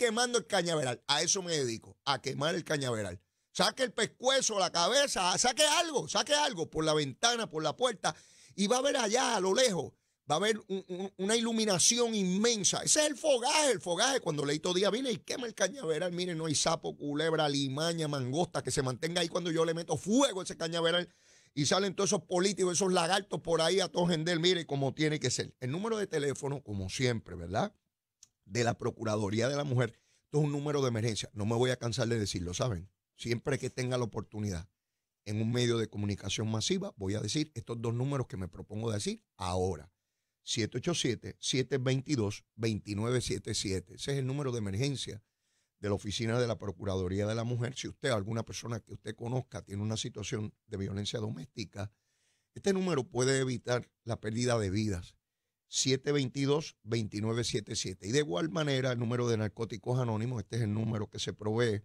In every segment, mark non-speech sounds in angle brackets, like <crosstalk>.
quemando el cañaveral. A eso me dedico, a quemar el cañaveral. Saque el pescuezo, la cabeza, saque algo, saque algo por la ventana, por la puerta. Y va a ver allá, a lo lejos, va a haber una iluminación inmensa. Ese es el fogaje, el fogaje. Cuando Leito día, viene y quema el cañaveral, mire no hay sapo, culebra, limaña, mangosta, que se mantenga ahí cuando yo le meto fuego a ese cañaveral. Y salen todos esos políticos, esos lagartos por ahí a todo gender, mire, como tiene que ser. El número de teléfono, como siempre, ¿verdad? de la Procuraduría de la Mujer. Esto es un número de emergencia. No me voy a cansar de decirlo, ¿saben? Siempre que tenga la oportunidad en un medio de comunicación masiva, voy a decir estos dos números que me propongo decir ahora. 787-722-2977. Ese es el número de emergencia de la Oficina de la Procuraduría de la Mujer. Si usted, alguna persona que usted conozca, tiene una situación de violencia doméstica, este número puede evitar la pérdida de vidas. 722-2977. Y de igual manera, el número de Narcóticos Anónimos, este es el número que se provee.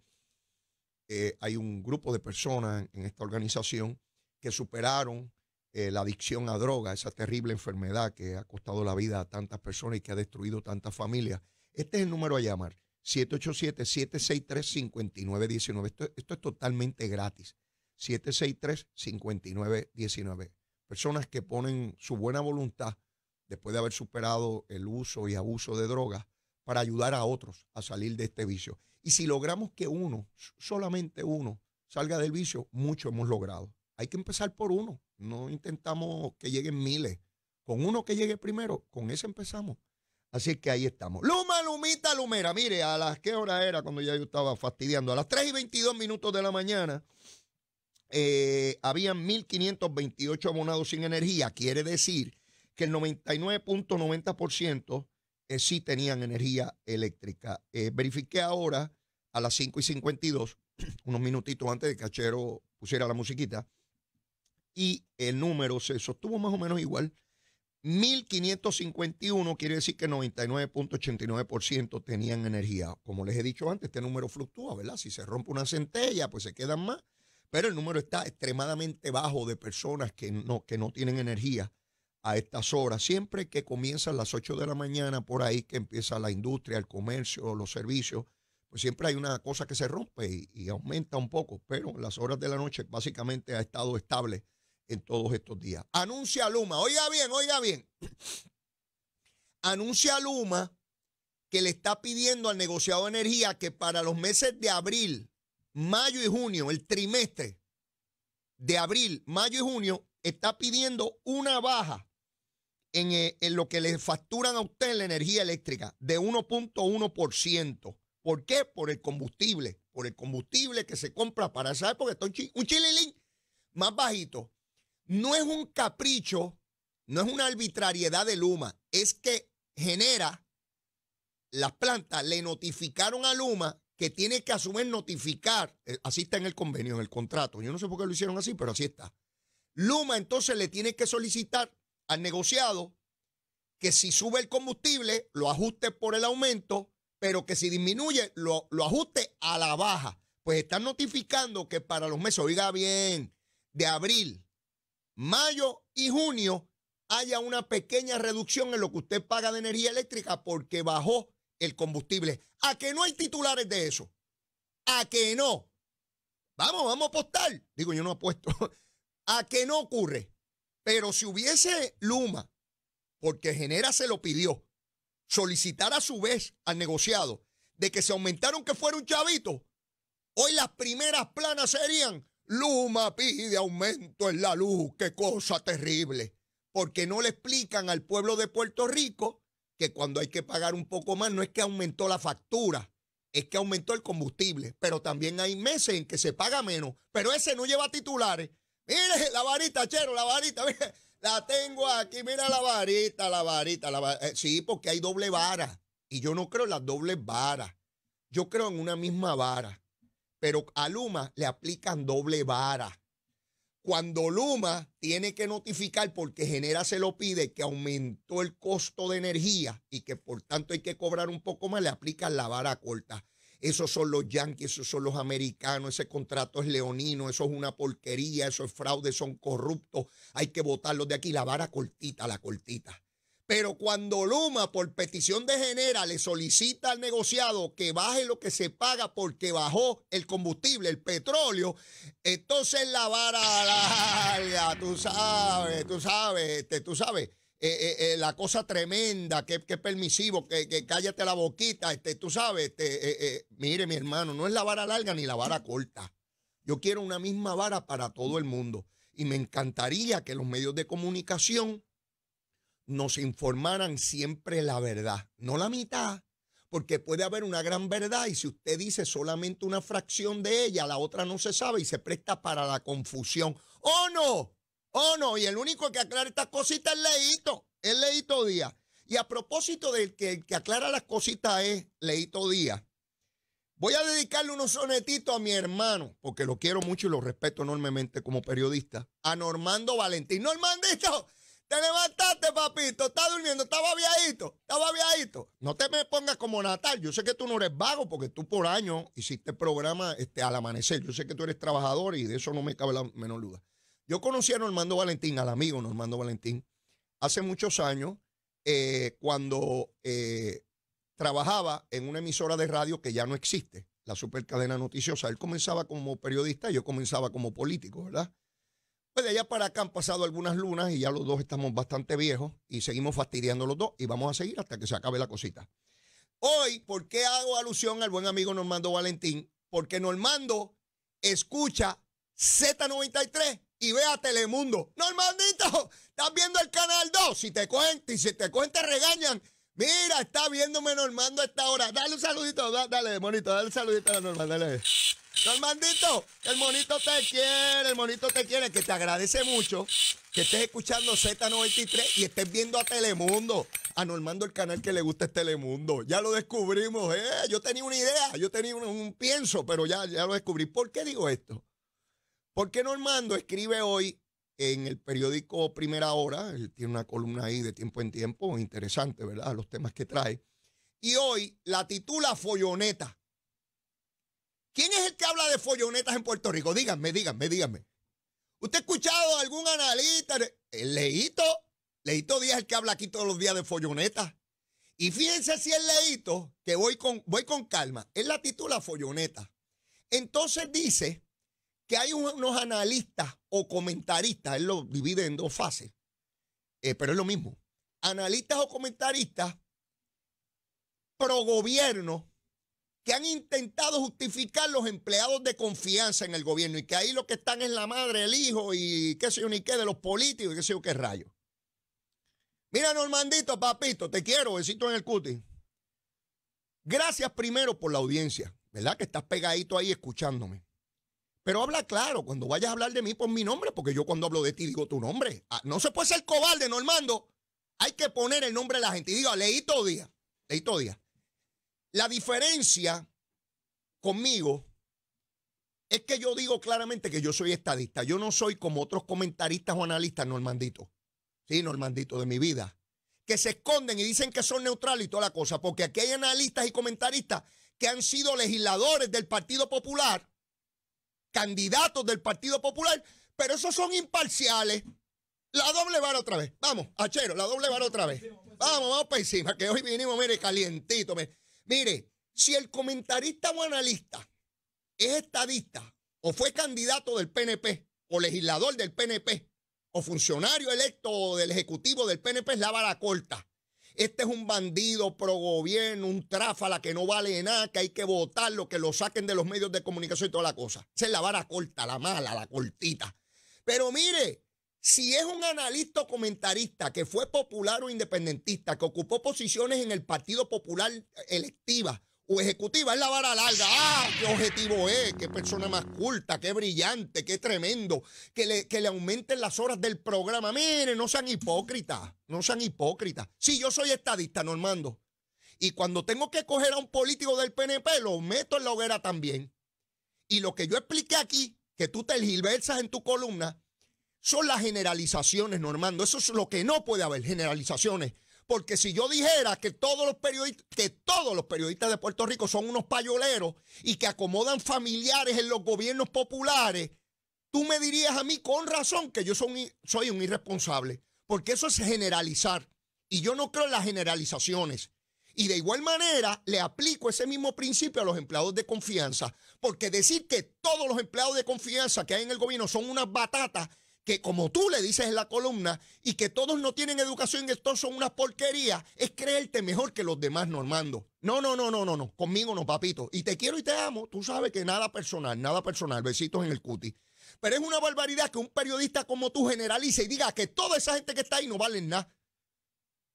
Eh, hay un grupo de personas en esta organización que superaron eh, la adicción a droga, esa terrible enfermedad que ha costado la vida a tantas personas y que ha destruido tantas familias. Este es el número a llamar, 787-763-5919. Esto, esto es totalmente gratis, 763-5919. Personas que ponen su buena voluntad después de haber superado el uso y abuso de drogas, para ayudar a otros a salir de este vicio. Y si logramos que uno, solamente uno, salga del vicio, mucho hemos logrado. Hay que empezar por uno, no intentamos que lleguen miles. Con uno que llegue primero, con ese empezamos. Así que ahí estamos. Luma, Lumita, Lumera. Mire, ¿a las qué hora era cuando ya yo estaba fastidiando? A las 3 y 22 minutos de la mañana eh, habían 1.528 abonados sin energía. Quiere decir que el 99.90% eh, sí tenían energía eléctrica. Eh, verifiqué ahora a las 5 y 52, <clears throat> unos minutitos antes de que Cachero pusiera la musiquita, y el número se sostuvo más o menos igual. 1551 quiere decir que 99.89% tenían energía. Como les he dicho antes, este número fluctúa, ¿verdad? Si se rompe una centella, pues se quedan más. Pero el número está extremadamente bajo de personas que no, que no tienen energía a estas horas, siempre que comienzan las 8 de la mañana, por ahí que empieza la industria, el comercio, los servicios, pues siempre hay una cosa que se rompe y, aumenta un poco, pero las horas de la noche básicamente ha estado estable en todos estos días. Anuncia Luma, oiga bien, oiga bien. Anuncia Luma que le está pidiendo al negociado de energía que para los meses de abril, mayo y junio, el trimestre de abril, mayo y junio, está pidiendo una baja eh, en, lo que le facturan a usted la energía eléctrica de 1.1%. ¿Por qué? Por el combustible. Por el combustible que se compra para esa porque está un chililín más bajito. No es un capricho, no es una arbitrariedad de Luma, es que genera las plantas le notificaron a Luma que tiene que asumir notificar, eh, así está en el convenio, en el contrato. Yo no sé por qué lo hicieron así, pero así está. Luma entonces le tiene que solicitar han negociado que si sube el combustible, lo ajuste por el aumento, pero que si disminuye, lo, lo ajuste a la baja. Pues están notificando que para los meses, oiga bien, de abril, mayo y junio, haya una pequeña reducción en lo que usted paga de energía eléctrica porque bajó el combustible. A que no hay titulares de eso. A que no. Vamos, vamos a apostar. Digo, yo no apuesto. <laughs> A que no ocurre. Pero si hubiese Luma, porque Genera se lo pidió, solicitar a su vez al negociado de que se aumentaron que fuera un chavito, hoy las primeras planas serían Luma pide aumento en la luz, qué cosa terrible, porque no le explican al pueblo de Puerto Rico que cuando hay que pagar un poco más no es que aumentó la factura, es que aumentó el combustible, pero también hay meses en que se paga menos, pero ese no lleva titulares. Mire, la varita, chero, la varita, la tengo aquí, mira la varita, la varita, la varita. Eh, sí, porque hay doble vara. Y yo no creo en las dobles varas. Yo creo en una misma vara. Pero a Luma le aplican doble vara. Cuando Luma tiene que notificar porque Genera se lo pide que aumentó el costo de energía y que por tanto hay que cobrar un poco más, le aplican la vara corta. Esos son los yanquis, esos son los americanos, ese contrato es leonino, eso es una porquería, eso es fraude, son corruptos, hay que votarlos de aquí, la vara cortita, la cortita. Pero cuando Luma, por petición de Genera, le solicita al negociado que baje lo que se paga porque bajó el combustible, el petróleo, entonces la vara tú sabes, tú sabes, este, tú sabes. Eh, eh, eh, la cosa tremenda, que, es permisivo, que, cállate la boquita, este, tú sabes, este, mire mi hermano, no es la vara larga ni la vara corta. Yo quiero una misma vara para todo el mundo y me encantaría que los medios de comunicación nos informaran siempre la verdad, no la mitad, porque puede haber una gran verdad y si usted dice solamente una fracción de ella, la otra no se sabe y se presta para la confusión. ¡Oh no! Oh, no, y el único que aclara estas cositas es Leito, es Leito Díaz. Y a propósito del que, que aclara las cositas es Leito Díaz, voy a dedicarle unos sonetitos a mi hermano, porque lo quiero mucho y lo respeto enormemente como periodista, a Normando Valentín. Normandito, te levantaste, papito, estás durmiendo, estaba viadito, estaba viadito. No te me pongas como Natal, yo sé que tú no eres vago, porque tú por año hiciste programa este, al amanecer. Yo sé que tú eres trabajador y de eso no me cabe la menor duda. Yo conocí a Normando Valentín, al amigo Normando Valentín, hace muchos años, eh, cuando eh, trabajaba en una emisora de radio que ya no existe, la Supercadena Noticiosa. Él comenzaba como periodista, y yo comenzaba como político, ¿verdad? Pues de allá para acá han pasado algunas lunas y ya los dos estamos bastante viejos y seguimos fastidiando los dos y vamos a seguir hasta que se acabe la cosita. Hoy, ¿por qué hago alusión al buen amigo Normando Valentín? Porque Normando escucha Z93 y ve a Telemundo. Normandito, estás viendo el canal 2. Si te cuentan y si te cuenta, regañan. Mira, está viéndome Normando a esta hora. Dale un saludito, dale, monito, dale un saludito a Normando. Dale. Normandito, el monito te quiere, el monito te quiere, que te agradece mucho que estés escuchando Z93 y estés viendo a Telemundo. A Normando el canal que le gusta es Telemundo. Ya lo descubrimos, eh. Yo tenía una idea, yo tenía un, un pienso, pero ya, ya lo descubrí. ¿Por qué digo esto? Porque Normando escribe hoy en el periódico Primera Hora? Él tiene una columna ahí de tiempo en tiempo, interesante, ¿verdad? Los temas que trae. Y hoy la titula Folloneta. ¿Quién es el que habla de follonetas en Puerto Rico? Díganme, díganme, díganme. ¿Usted ha escuchado algún analista? El Leito. Leito Díaz es el que habla aquí todos los días de follonetas. Y fíjense si el Leito, que voy con, voy con calma, es la titula folloneta. Entonces dice que hay unos analistas o comentaristas, él lo divide en dos fases, eh, pero es lo mismo. Analistas o comentaristas pro gobierno que han intentado justificar los empleados de confianza en el gobierno y que ahí lo que están es la madre, el hijo y qué sé yo ni qué de los políticos y qué sé yo qué rayo. Mira, Normandito, papito, te quiero, besito en el cuti. Gracias primero por la audiencia, ¿verdad? Que estás pegadito ahí escuchándome. Pero habla claro, cuando vayas a hablar de mí, pon mi nombre, porque yo cuando hablo de ti digo tu nombre. Ah, no se puede ser cobarde, Normando. Hay que poner el nombre de la gente. Y digo, leí todo día. Leí todo día. La diferencia conmigo es que yo digo claramente que yo soy estadista. Yo no soy como otros comentaristas o analistas, Normandito. Sí, Normandito, de mi vida. Que se esconden y dicen que son neutrales y toda la cosa. Porque aquí hay analistas y comentaristas que han sido legisladores del Partido Popular candidatos del Partido Popular, pero esos son imparciales. La doble vara otra vez. Vamos, Achero, la doble vara otra vez. Vamos, vamos para encima, que hoy vinimos, mire, calientito. Mire, mire si el comentarista o analista es estadista o fue candidato del PNP o legislador del PNP o funcionario electo del Ejecutivo del PNP, es la vara corta. Este es un bandido pro gobierno, un tráfala que no vale nada, que hay que votarlo, que lo saquen de los medios de comunicación y toda la cosa. Esa es la vara corta, la mala, la cortita. Pero mire, si es un analista o comentarista que fue popular o independentista, que ocupó posiciones en el Partido Popular electiva, o ejecutiva es la vara larga. ¡Ah! ¿Qué objetivo es? ¿Qué persona más culta? ¿Qué brillante? ¿Qué tremendo? Que le, que le aumenten las horas del programa. Mire, no sean hipócritas. No sean hipócritas. Sí, yo soy estadista, Normando. Y cuando tengo que coger a un político del PNP, lo meto en la hoguera también. Y lo que yo expliqué aquí, que tú te gilversas en tu columna, son las generalizaciones, Normando. Eso es lo que no puede haber, generalizaciones. Porque si yo dijera que todos los periodistas, que todos los periodistas de Puerto Rico son unos payoleros y que acomodan familiares en los gobiernos populares, tú me dirías a mí con razón que yo soy, soy un irresponsable. Porque eso es generalizar. Y yo no creo en las generalizaciones. Y de igual manera, le aplico ese mismo principio a los empleados de confianza. Porque decir que todos los empleados de confianza que hay en el gobierno son unas batatas que como tú le dices en la columna, y que todos no tienen educación y estos son unas porquerías, es creerte mejor que los demás, Normando. No, no, no, no, no, no, conmigo no, papito. Y te quiero y te amo, tú sabes que nada personal, nada personal, besitos en el cuti. Pero es una barbaridad que un periodista como tú generalice y diga que toda esa gente que está ahí no valen nada.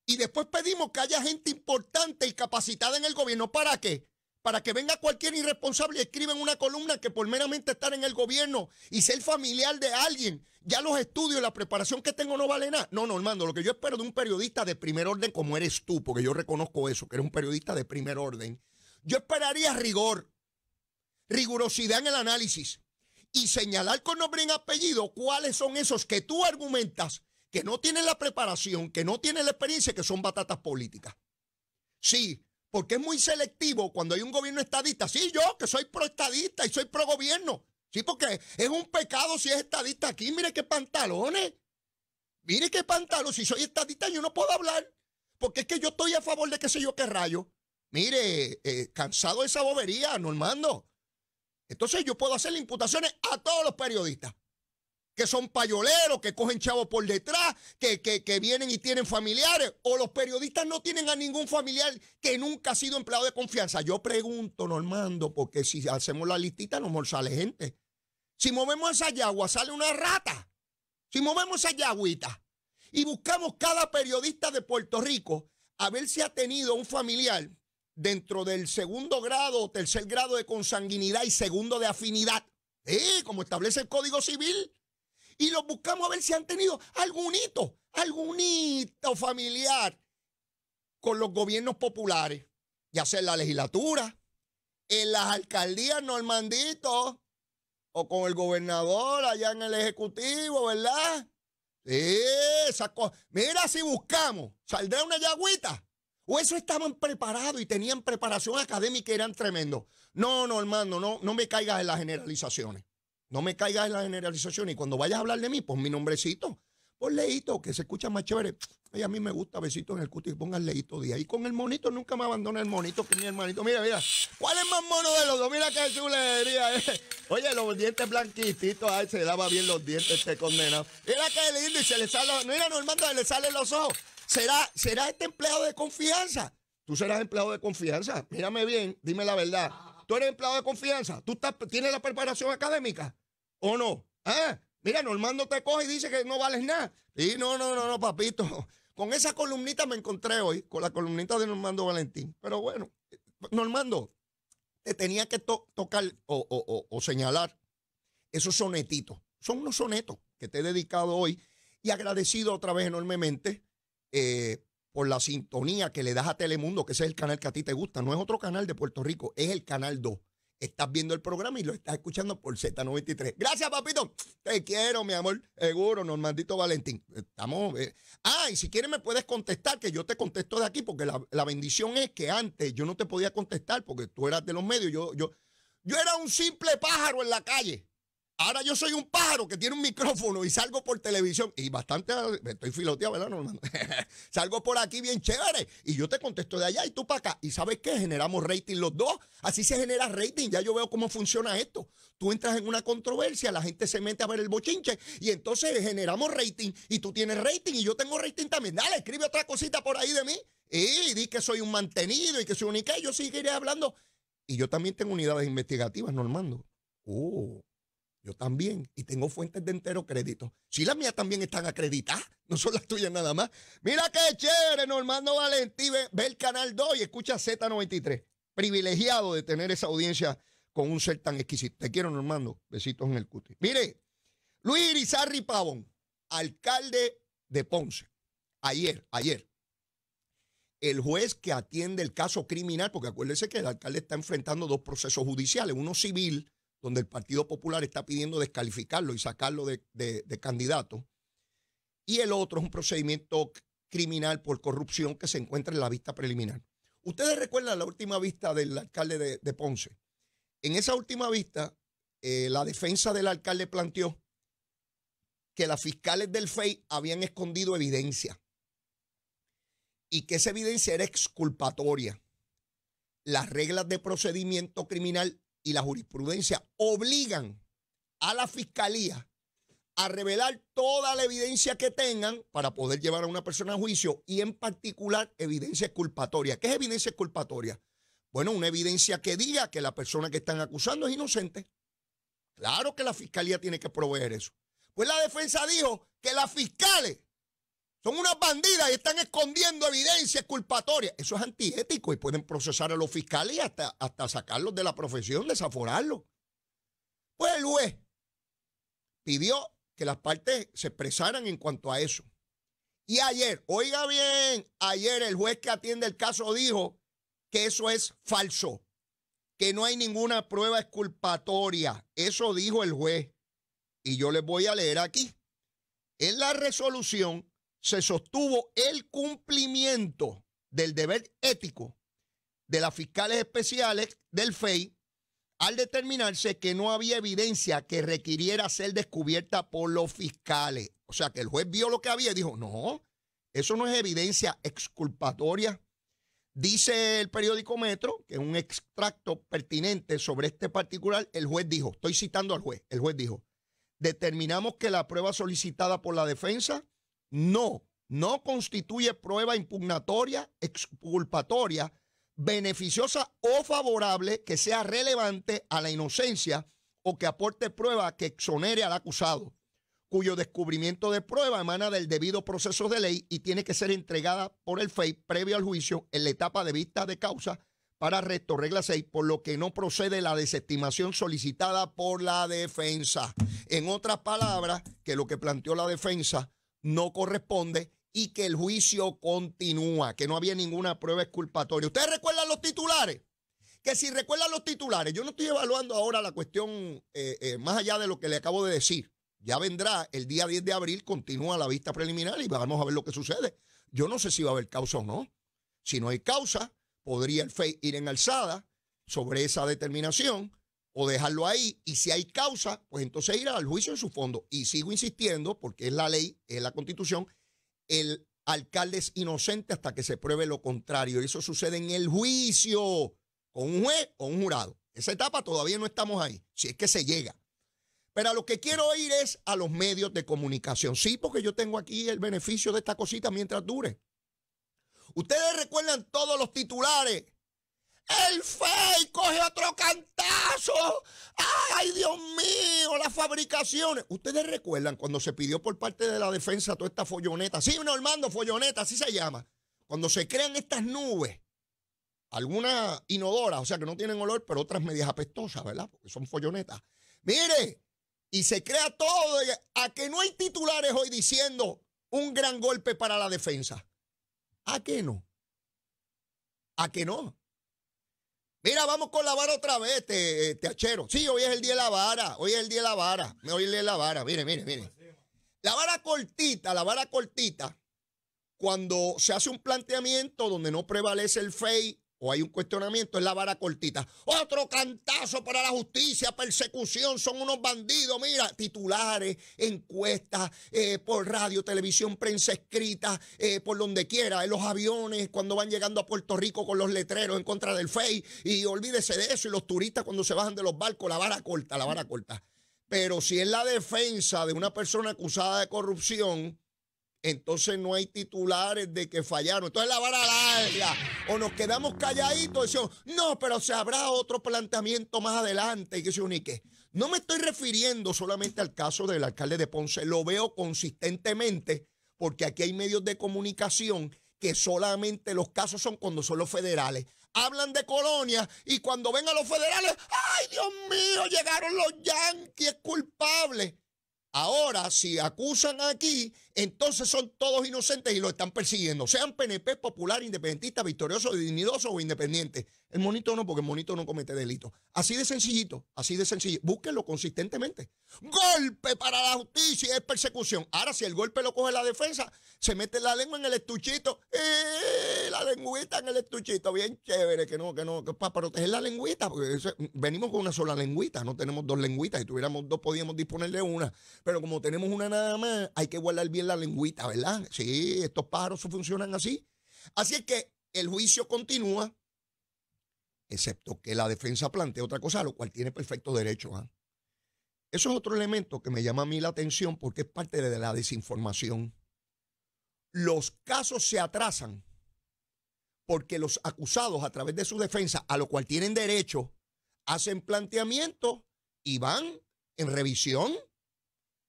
Y después pedimos que haya gente importante y capacitada en el gobierno. ¿Para qué? para que venga cualquier irresponsable y escriba en una columna que por meramente estar en el gobierno y ser familiar de alguien, ya los estudios, la preparación que tengo no valen nada. No, no, Armando, lo que yo espero de un periodista de primer orden como eres tú, porque yo reconozco eso, que eres un periodista de primer orden, yo esperaría rigor, rigurosidad en el análisis y señalar con nombre y apellido cuáles son esos que tú argumentas que no tienen la preparación, que no tienen la experiencia, que son batatas políticas. Sí, porque es muy selectivo cuando hay un gobierno estadista. Sí, yo que soy pro-estadista y soy pro gobierno. Sí, porque es un pecado si es estadista aquí. Mire qué pantalones. Mire qué pantalones. Si soy estadista yo no puedo hablar. Porque es que yo estoy a favor de qué sé yo qué rayo. Mire, eh, cansado de esa bobería, Normando. Entonces yo puedo hacer imputaciones a todos los periodistas que son payoleros, que cogen chavos por detrás, que, vienen y tienen familiares, o los periodistas no tienen a ningún familiar que nunca ha sido empleado de confianza. Yo pregunto, Normando, porque si hacemos la listita no sale gente. Si movemos esa yagua, sale una rata. Si movemos esa yagüita y buscamos cada periodista de Puerto Rico a ver si ha tenido un familiar dentro del segundo grado o tercer grado de consanguinidad y segundo de afinidad. como establece el Código Civil y los buscamos a ver si han tenido algún hito, algún hito familiar con los gobiernos populares, ya sea en la legislatura, en las alcaldías Normandito, o con el gobernador allá en el ejecutivo, ¿verdad? Esa cosa. Mira si buscamos, saldrá una yagüita. O eso estaban preparados y tenían preparación académica y eran tremendo No, no, no, no me caigas en las generalizaciones. No me caigas en la generalización y cuando vayas a hablar de mí, pon mi nombrecito. por leito que se escucha más chévere. Ay, a mí me gusta besito en el cutis, pongan leíto de ahí. Con el monito, nunca me abandona el monito que mi hermanito. Mira, mira, ¿cuál es más mono de los dos? Mira qué chulería. Eh. Oye, los dientes blanquititos, ay, se daba bien los dientes este condenado. Mira qué lindo y se le sale, mira, Normando, se le salen los ojos. ¿Será, será este empleado de confianza? Tú serás empleado de confianza. Mírame bien, dime la verdad. ¿Tú eres empleado de confianza? ¿Tú estás, tienes la preparación académica? ¿O no? Ah, mira, Normando te coge y dice que no vales nada. Y no, no, no, no, papito. <laughs> Con esa columnita me encontré hoy, con la columnita de Normando Valentín. Pero bueno, Normando, te tenía que tocar o, señalar esos sonetitos. Son unos sonetos que te he dedicado hoy y agradecido otra vez enormemente eh, por la sintonía que le das a Telemundo, que ese es el canal que a ti te gusta. No es otro canal de Puerto Rico, es el canal 2 estás viendo el programa y lo estás escuchando por Z93. Gracias, papito. Te quiero, mi amor. Seguro, Normandito Valentín. Estamos. Eh. Ah, y si quieres me puedes contestar, que yo te contesto de aquí, porque la, la, bendición es que antes yo no te podía contestar porque tú eras de los medios. Yo, yo, yo era un simple pájaro en la calle. Ahora yo soy un pájaro que tiene un micrófono y salgo por televisión y bastante, estoy filoteado, ¿verdad, Normando? <laughs> salgo por aquí bien chévere y yo te contesto de allá y tú para acá. ¿Y sabes qué? Generamos rating los dos. Así se genera rating. Ya yo veo cómo funciona esto. Tú entras en una controversia, la gente se mete a ver el bochinche y entonces generamos rating y tú tienes rating y yo tengo rating también. Dale, escribe otra cosita por ahí de mí y di que soy un mantenido y que soy un y yo seguiré hablando. Y yo también tengo unidades investigativas, Normando. Oh. Yo también. Y tengo fuentes de entero crédito. Si sí, las mías también están acreditadas, <laughs> no son las tuyas nada más. Mira qué chévere, Normando Valentí. Ve, el canal 2 y escucha Z93. Privilegiado de tener esa audiencia con un ser tan exquisito. Te quiero, Normando. Besitos en el cuti. Mire, Luis Irizarri Pavón, alcalde de Ponce. Ayer, ayer. El juez que atiende el caso criminal, porque acuérdese que el alcalde está enfrentando dos procesos judiciales, uno civil donde el Partido Popular está pidiendo descalificarlo y sacarlo de, candidato. Y el otro es un procedimiento criminal por corrupción que se encuentra en la vista preliminar. Ustedes recuerdan la última vista del alcalde de, Ponce. En esa última vista, eh, la defensa del alcalde planteó que las fiscales del FEI habían escondido evidencia y que esa evidencia era exculpatoria. Las reglas de procedimiento criminal y la jurisprudencia obligan a la fiscalía a revelar toda la evidencia que tengan para poder llevar a una persona a juicio y en particular evidencia culpatoria. ¿Qué es evidencia culpatoria? Bueno, una evidencia que diga que la persona que están acusando es inocente. Claro que la fiscalía tiene que proveer eso. Pues la defensa dijo que las fiscales son unas bandidas y están escondiendo evidencia culpatoria. Eso es antiético y pueden procesar a los fiscales y hasta, hasta sacarlos de la profesión, desaforarlos. Pues el juez pidió que las partes se expresaran en cuanto a eso. Y ayer, oiga bien, ayer el juez que atiende el caso dijo que eso es falso, que no hay ninguna prueba exculpatoria. Eso dijo el juez. Y yo les voy a leer aquí. En la resolución se sostuvo el cumplimiento del deber ético de las fiscales especiales del FEI al determinarse que no había evidencia que requiriera ser descubierta por los fiscales. O sea, que el juez vio lo que había y dijo, no, eso no es evidencia exculpatoria. Dice el periódico Metro, que es un extracto pertinente sobre este particular, el juez dijo, estoy citando al juez, el juez dijo, determinamos que la prueba solicitada por la defensa no, no constituye prueba impugnatoria, exculpatoria, beneficiosa o favorable que sea relevante a la inocencia o que aporte prueba que exonere al acusado, cuyo descubrimiento de prueba emana del debido proceso de ley y tiene que ser entregada por el FEI previo al juicio en la etapa de vista de causa para resto regla 6, por lo que no procede la desestimación solicitada por la defensa. En otras palabras, que lo que planteó la defensa no corresponde y que el juicio continúa, que no había ninguna prueba exculpatoria. ¿Ustedes recuerdan los titulares? Que si recuerdan los titulares, yo no estoy evaluando ahora la cuestión eh, eh, más allá de lo que le acabo de decir. Ya vendrá el día 10 de abril, continúa la vista preliminar y vamos a ver lo que sucede. Yo no sé si va a haber causa o no. Si no hay causa, podría el FEI ir en alzada sobre esa determinación o dejarlo ahí. Y si hay causa, pues entonces ir al juicio en su fondo. Y sigo insistiendo, porque es la ley, es la constitución, el alcalde es inocente hasta que se pruebe lo contrario. Y eso sucede en el juicio, con un juez o un jurado. Esa etapa todavía no estamos ahí, si es que se llega. Pero a lo que quiero ir es a los medios de comunicación. Sí, porque yo tengo aquí el beneficio de esta cosita mientras dure. Ustedes recuerdan todos los titulares el FEI coge otro cantazo. ¡Ay, Dios mío! Las fabricaciones. ¿Ustedes recuerdan cuando se pidió por parte de la defensa toda esta folloneta? Sí, Normando, folloneta, así se llama. Cuando se crean estas nubes, algunas inodoras, o sea que no tienen olor, pero otras medias apestosas, ¿verdad? Porque son follonetas. Mire, y se crea todo. A que no hay titulares hoy diciendo un gran golpe para la defensa. ¿A qué no? ¿A qué no? Mira, vamos con la vara otra vez, te, achero. Sí, hoy es el día de la vara. Hoy es el día de la vara. Me oírle la vara. Mire, mire, mire. La vara cortita, la vara cortita, cuando se hace un planteamiento donde no prevalece el fake, o hay un cuestionamiento, es la vara cortita. Otro cantazo para la justicia, persecución, son unos bandidos. Mira, titulares, encuestas, eh, por radio, televisión, prensa escrita, eh, por donde quiera, en los aviones, cuando van llegando a Puerto Rico con los letreros en contra del FEI. Y olvídese de eso, y los turistas cuando se bajan de los barcos, la vara corta, la vara corta. Pero si es la defensa de una persona acusada de corrupción, entonces no hay titulares de que fallaron. Entonces la a larga. O nos quedamos calladitos y decimos, no, pero se habrá otro planteamiento más adelante y que se unique. No me estoy refiriendo solamente al caso del alcalde de Ponce, lo veo consistentemente porque aquí hay medios de comunicación que solamente los casos son cuando son los federales. Hablan de colonia y cuando ven a los federales, ¡ay Dios mío! Llegaron los yanquis culpables. Ahora, si acusan aquí, entonces son todos inocentes y lo están persiguiendo. Sean PNP, popular, independentista, victorioso, dignidoso o independiente. El monito no, porque el monito no comete delito. Así de sencillito, así de sencillo. Búsquenlo consistentemente. Golpe para la justicia es persecución. Ahora, si el golpe lo coge la defensa, se mete la lengua en el estuchito. ¡Eh! La lengüita en el estuchito. Bien chévere, que no, que no, que para proteger la lengüita, porque venimos con una sola lengüita, no tenemos dos lengüitas. Si tuviéramos dos, podíamos disponer de una. Pero como tenemos una nada más, hay que guardar bien la lengüita, ¿verdad? Sí, estos pájaros funcionan así. Así es que el juicio continúa, excepto que la defensa plantea otra cosa, a lo cual tiene perfecto derecho. ¿ah? Eso es otro elemento que me llama a mí la atención porque es parte de la desinformación. Los casos se atrasan porque los acusados a través de su defensa, a lo cual tienen derecho, hacen planteamiento y van en revisión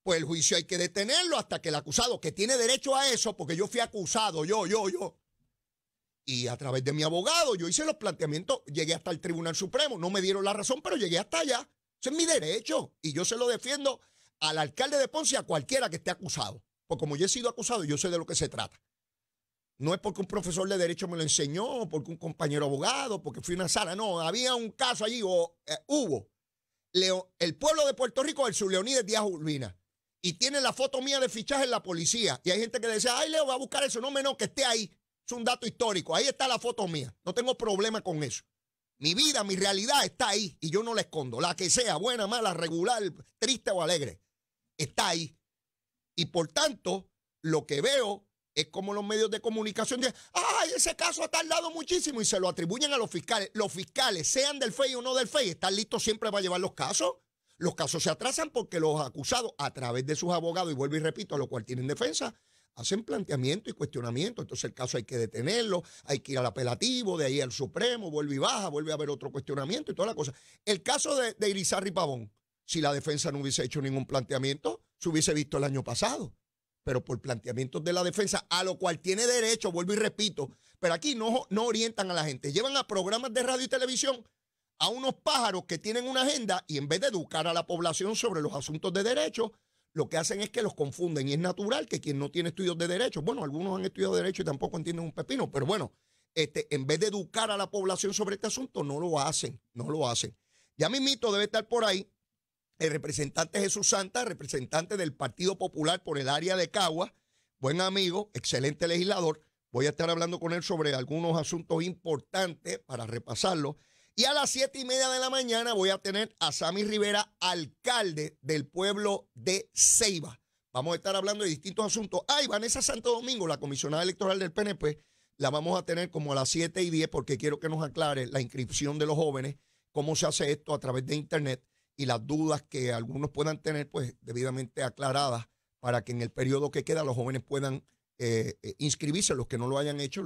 pues el juicio hay que detenerlo hasta que el acusado, que tiene derecho a eso, porque yo fui acusado, yo, yo, yo. Y a través de mi abogado, yo hice los planteamientos, llegué hasta el Tribunal Supremo, no me dieron la razón, pero llegué hasta allá. Ese es mi derecho y yo se lo defiendo al alcalde de Ponce y a cualquiera que esté acusado. Porque como yo he sido acusado, yo sé de lo que se trata. No es porque un profesor de derecho me lo enseñó, porque un compañero abogado, porque fui a una sala. No, había un caso allí, o eh, hubo. Leo, el pueblo de Puerto Rico, el Leonidas Díaz Urbina y tiene la foto mía de fichaje en la policía. Y hay gente que dice, ay, Leo, va a buscar eso. No, menos que esté ahí. Es un dato histórico. Ahí está la foto mía. No tengo problema con eso. Mi vida, mi realidad está ahí y yo no la escondo. La que sea, buena, mala, regular, triste o alegre, está ahí. Y por tanto, lo que veo es como los medios de comunicación dicen, ay, ese caso ha tardado muchísimo y se lo atribuyen a los fiscales. Los fiscales, sean del FEI o no del FEI, están listos siempre para llevar los casos. Los casos se atrasan porque los acusados, a través de sus abogados, y vuelvo y repito, a lo cual tienen defensa, hacen planteamiento y cuestionamiento. Entonces el caso hay que detenerlo, hay que ir al apelativo, de ahí al Supremo, vuelve y baja, vuelve a haber otro cuestionamiento y toda la cosa. El caso de, de Irizarri Pavón, si la defensa no hubiese hecho ningún planteamiento, se hubiese visto el año pasado. Pero por planteamientos de la defensa, a lo cual tiene derecho, vuelvo y repito, pero aquí no, no orientan a la gente. Llevan a programas de radio y televisión a unos pájaros que tienen una agenda y en vez de educar a la población sobre los asuntos de derecho, lo que hacen es que los confunden. Y es natural que quien no tiene estudios de derecho, bueno, algunos han estudiado derecho y tampoco entienden un pepino, pero bueno, este, en vez de educar a la población sobre este asunto, no lo hacen, no lo hacen. Ya mito debe estar por ahí el representante Jesús Santa, representante del Partido Popular por el área de Cagua, buen amigo, excelente legislador. Voy a estar hablando con él sobre algunos asuntos importantes para repasarlo. Y a las siete y media de la mañana voy a tener a Sammy Rivera, alcalde del pueblo de Ceiba. Vamos a estar hablando de distintos asuntos. Ay, ah, Vanessa Santo Domingo, la comisionada electoral del PNP, la vamos a tener como a las siete y diez, porque quiero que nos aclare la inscripción de los jóvenes, cómo se hace esto a través de Internet y las dudas que algunos puedan tener, pues debidamente aclaradas para que en el periodo que queda los jóvenes puedan eh, eh, inscribirse, los que no lo hayan hecho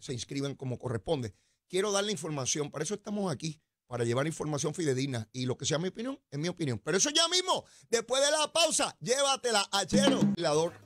se inscriban como corresponde quiero dar la información. Para eso estamos aquí, para llevar información fidedigna. Y lo que sea mi opinión, es mi opinión. Pero eso ya mismo, después de la pausa, llévatela a lleno.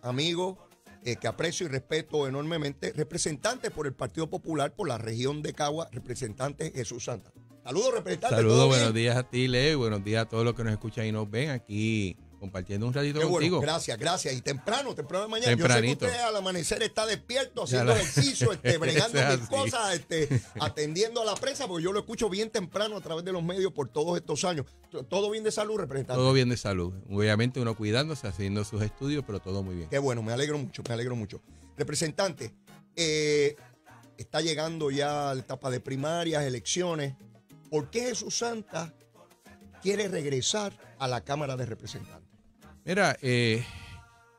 amigo, eh, que aprecio y respeto enormemente, representante por el Partido Popular, por la región de Cagua, representante Jesús Santa. Saludos, representante. Saludos, buenos días a ti, Leo. Buenos días a todos los que nos escuchan y nos ven aquí compartiendo un ratito Qué contigo. gracias, gracias. Y temprano, temprano de mañana. Yo sé que usted al amanecer está despierto, haciendo ejercicio, este, <laughs> bregando mis cosas, este, atendiendo a la prensa, porque yo lo escucho bien temprano a través de los medios por todos estos años. Todo bien de salud, representante. Todo bien de salud. Obviamente uno cuidándose, haciendo sus estudios, pero todo muy bien. Qué bueno, me alegro mucho, me alegro mucho. Representante, eh, está llegando ya la etapa de primarias, elecciones. ¿Por qué Jesús Santa quiere regresar a la Cámara de Representantes? Mira, eh,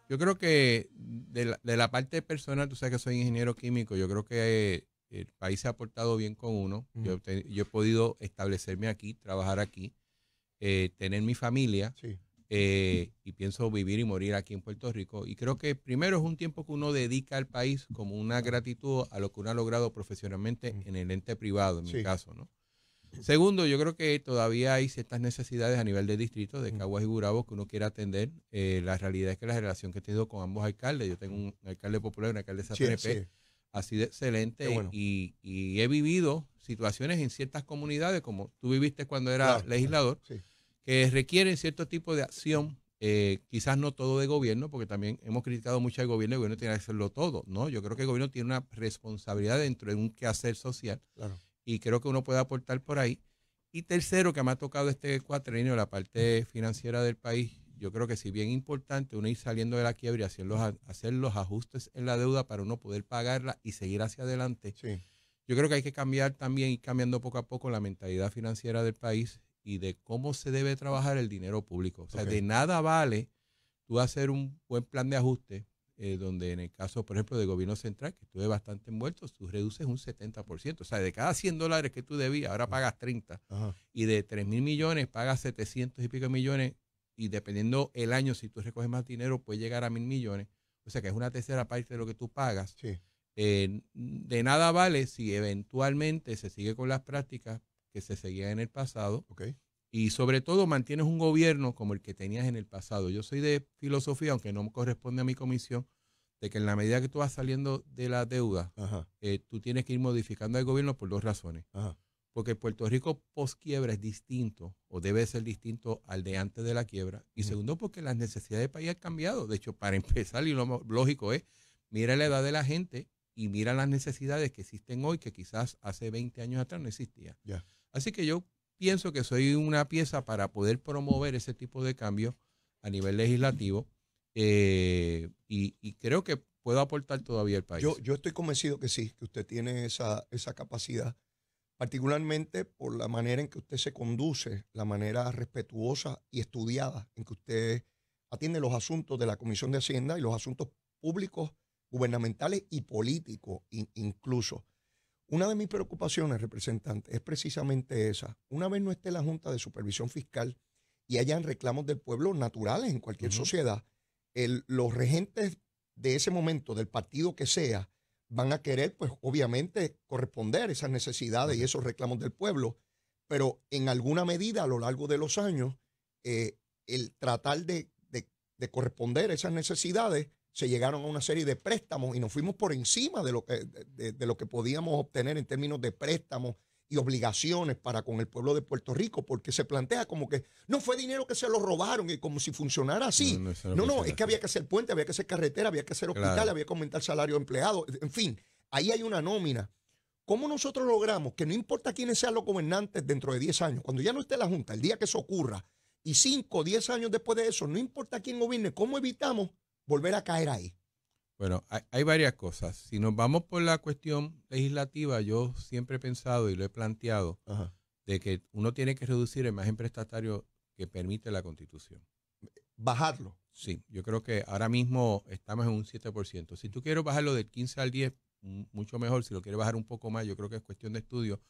yo creo que de la, de parte personal, tú sabes que soy ingeniero químico, yo creo que eh, el país se ha portado bien con uno. yo, he podido establecerme aquí, trabajar aquí, eh, tener mi familia y pienso vivir y morir aquí en Puerto Rico. Y creo que primero es un tiempo que uno dedica al país como una gratitud a lo que uno ha logrado profesionalmente en el ente privado, en mi caso, ¿no? Segundo, yo creo que todavía hay ciertas necesidades a nivel de distrito de Caguas y Burabo que uno quiere atender. Eh, la realidad es que la relación que he tenido con ambos alcaldes, yo tengo un alcalde popular y un alcalde de SAPNP, ha sido excelente y, he vivido situaciones en ciertas comunidades, como tú viviste cuando era legislador, que requieren cierto tipo de acción, eh, quizás no todo de gobierno, porque también hemos criticado mucho al gobierno, el gobierno tiene que hacerlo todo, ¿no? Yo creo que el gobierno tiene una responsabilidad dentro de un quehacer social. Claro y creo que uno puede aportar por ahí. Y tercero, que me ha tocado este cuatrenio, la parte financiera del país, yo creo que si bien importante uno ir saliendo de la quiebra y hacer los, ajustes en la deuda para uno poder pagarla y seguir hacia adelante, yo creo que hay que cambiar también, ir cambiando poco a poco la mentalidad financiera del país y de cómo se debe trabajar el dinero público. O sea, de nada vale tú hacer un buen plan de ajuste, eh, donde en el caso, por ejemplo, del gobierno central, que estuve bastante envuelto, tú reduces un 70%. O sea, de cada 100 dólares que tú debías, ahora pagas 30. Y de 3 mil millones, pagas 700 y pico millones. Y dependiendo el año, si tú recoges más dinero, puedes llegar a mil millones. O sea, que es una tercera parte de lo que tú pagas. Eh, de nada vale si eventualmente se sigue con las prácticas que se seguían en el pasado. Okay. Y sobre todo mantienes un gobierno como el que tenías en el pasado. Yo soy de filosofía, aunque no me corresponde a mi comisión, de que en la medida que tú vas saliendo de la deuda, eh, tú tienes que ir modificando el gobierno por dos razones. Porque Puerto Rico post-quiebra es distinto o debe ser distinto al de antes de la quiebra. Y segundo, porque las necesidades del país han cambiado. De hecho, para <laughs> empezar, y lo lógico es, mira la edad de la gente y mira las necesidades que existen hoy que quizás hace 20 años atrás no existían. Así que yo pienso que soy una pieza para poder promover ese tipo de cambio a nivel legislativo eh, y, creo que puedo aportar todavía al país. Yo, yo estoy convencido que sí, que usted tiene esa, esa capacidad, particularmente por la manera en que usted se conduce, la manera respetuosa y estudiada en que usted atiende los asuntos de la Comisión de Hacienda y los asuntos públicos, gubernamentales y políticos incluso. Una de mis preocupaciones, representante, es precisamente esa. Una vez no esté la Junta de Supervisión Fiscal y hayan reclamos del pueblo naturales en cualquier sociedad, los regentes de ese momento, del partido que sea, van a querer, pues obviamente, corresponder esas necesidades y esos reclamos del pueblo. Pero en alguna medida, a lo largo de los años, eh, el tratar de, de corresponder esas necesidades se llegaron a una serie de préstamos y nos fuimos por encima de lo que, de, lo que podíamos obtener en términos de préstamos y obligaciones para con el pueblo de Puerto Rico, porque se plantea como que no fue dinero que se lo robaron y como si funcionara así. No, no, es que había que hacer puente, había que hacer carretera, había que hacer hospital, había que aumentar salario de empleados, en fin, ahí hay una nómina. ¿Cómo nosotros logramos que no importa quiénes sean los gobernantes dentro de 10 años, cuando ya no esté la Junta, el día que eso ocurra, y 5, 10 años después de eso, no importa quién gobierne, ¿cómo evitamos volver a caer ahí? Bueno, hay, varias cosas. Si nos vamos por la cuestión legislativa, yo siempre he pensado y lo he planteado de que uno tiene que reducir el margen prestatario que permite la Constitución. ¿Bajarlo? Sí, yo creo que ahora mismo estamos en un 7%. Si tú quieres bajarlo del 15 al 10, mucho mejor. Si lo quieres bajar un poco más, yo creo que es cuestión de estudio.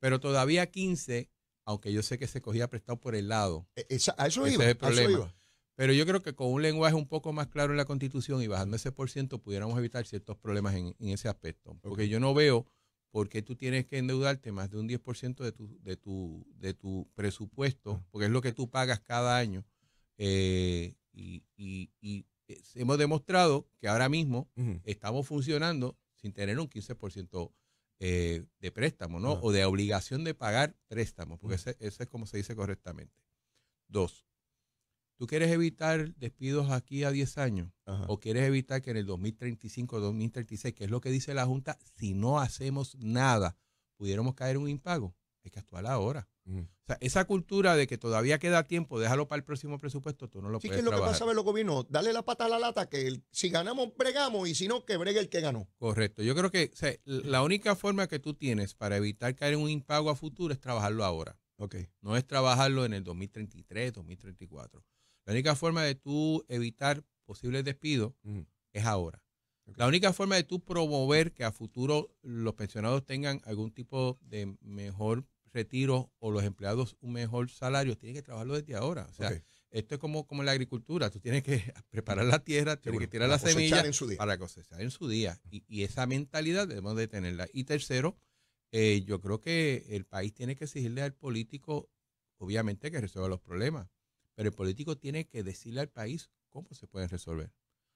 Pero todavía 15, aunque yo sé que se cogía prestado por el lado. E, a eso es problema. A eso iba. Pero yo creo que con un lenguaje un poco más claro en la Constitución y bajando ese por ciento pudiéramos evitar ciertos problemas en, ese aspecto. Porque yo no veo por qué tú tienes que endeudarte más de un 10% de tu, de, tu, de tu presupuesto, ah. porque es lo que tú pagas cada año. Eh, y, hemos demostrado que ahora mismo estamos funcionando sin tener un 15% eh, de préstamo, ¿no? O de obligación de pagar préstamo. porque ese, ese es como se dice correctamente. Dos, ¿Tú quieres evitar despidos aquí a 10 años? ¿O quieres evitar que en el 2035, 2036, que es lo que dice la Junta, si no hacemos nada, pudiéramos caer en un impago? Es que actuar ahora. O sea, esa cultura de que todavía queda tiempo, déjalo para el próximo presupuesto, tú no lo puedes Sí, que lo que pasa en los gobiernos, dale la pata a la lata, que si ganamos, bregamos, y si no, que bregue el que ganó. Correcto. Yo creo que la única forma que tú tienes para evitar caer en un impago a futuro es trabajarlo ahora. Okay. No es trabajarlo en el 2033, 2034. La única forma de tú evitar posibles despidos es ahora. La única forma de tú promover que a futuro los pensionados tengan algún tipo de mejor retiro o los empleados un mejor salario, tienes que trabajarlo desde ahora. O sea, esto es como, como en la agricultura, tú tienes que <laughs> preparar la tierra, tienes que tirar la semilla para cosechar en su día. Y, esa mentalidad debemos de tenerla. Y tercero, eh, yo creo que el país tiene que exigirle al político, obviamente, que resuelva los problemas. Pero el político tiene que decirle al país cómo se pueden resolver.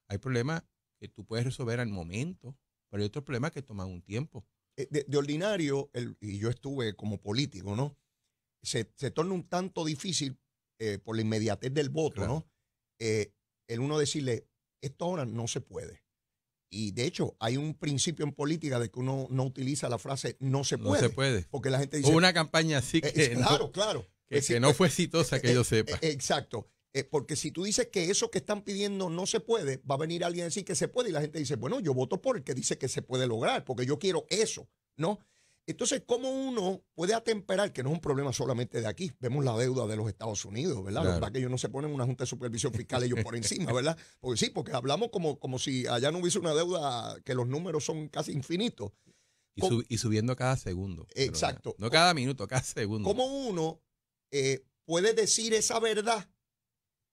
Hay problemas que tú puedes resolver al momento, pero hay otros problemas que toman un tiempo. Eh, de, ordinario, y yo estuve como político, ¿no? Se, torna un tanto difícil eh, por la inmediatez del voto, ¿no? Eh, el uno decirle, esto ahora no se puede. Y de hecho, hay un principio en política de que uno no utiliza la frase no se puede. No se puede. Porque la gente dice. O una campaña así que. claro, claro que, no eh, fue eh, exitosa, que eh, yo sepa. Exacto. Porque si tú dices que eso que están pidiendo no se puede, va a venir alguien a decir que se puede y la gente dice, bueno, yo voto por el que dice que se puede lograr, porque yo quiero eso, ¿no? Entonces, ¿cómo uno puede atemperar, que no es un problema solamente de aquí? Vemos la deuda de los Estados Unidos, ¿verdad? que ellos no se ponen una junta de supervisión fiscal ellos por encima, <laughs> ¿verdad? Porque sí, porque hablamos como, como si allá no hubiese una deuda que los números son casi infinitos. Y, subiendo cada segundo. Exacto. no cada minuto, cada segundo. ¿Cómo uno eh, puede decir esa verdad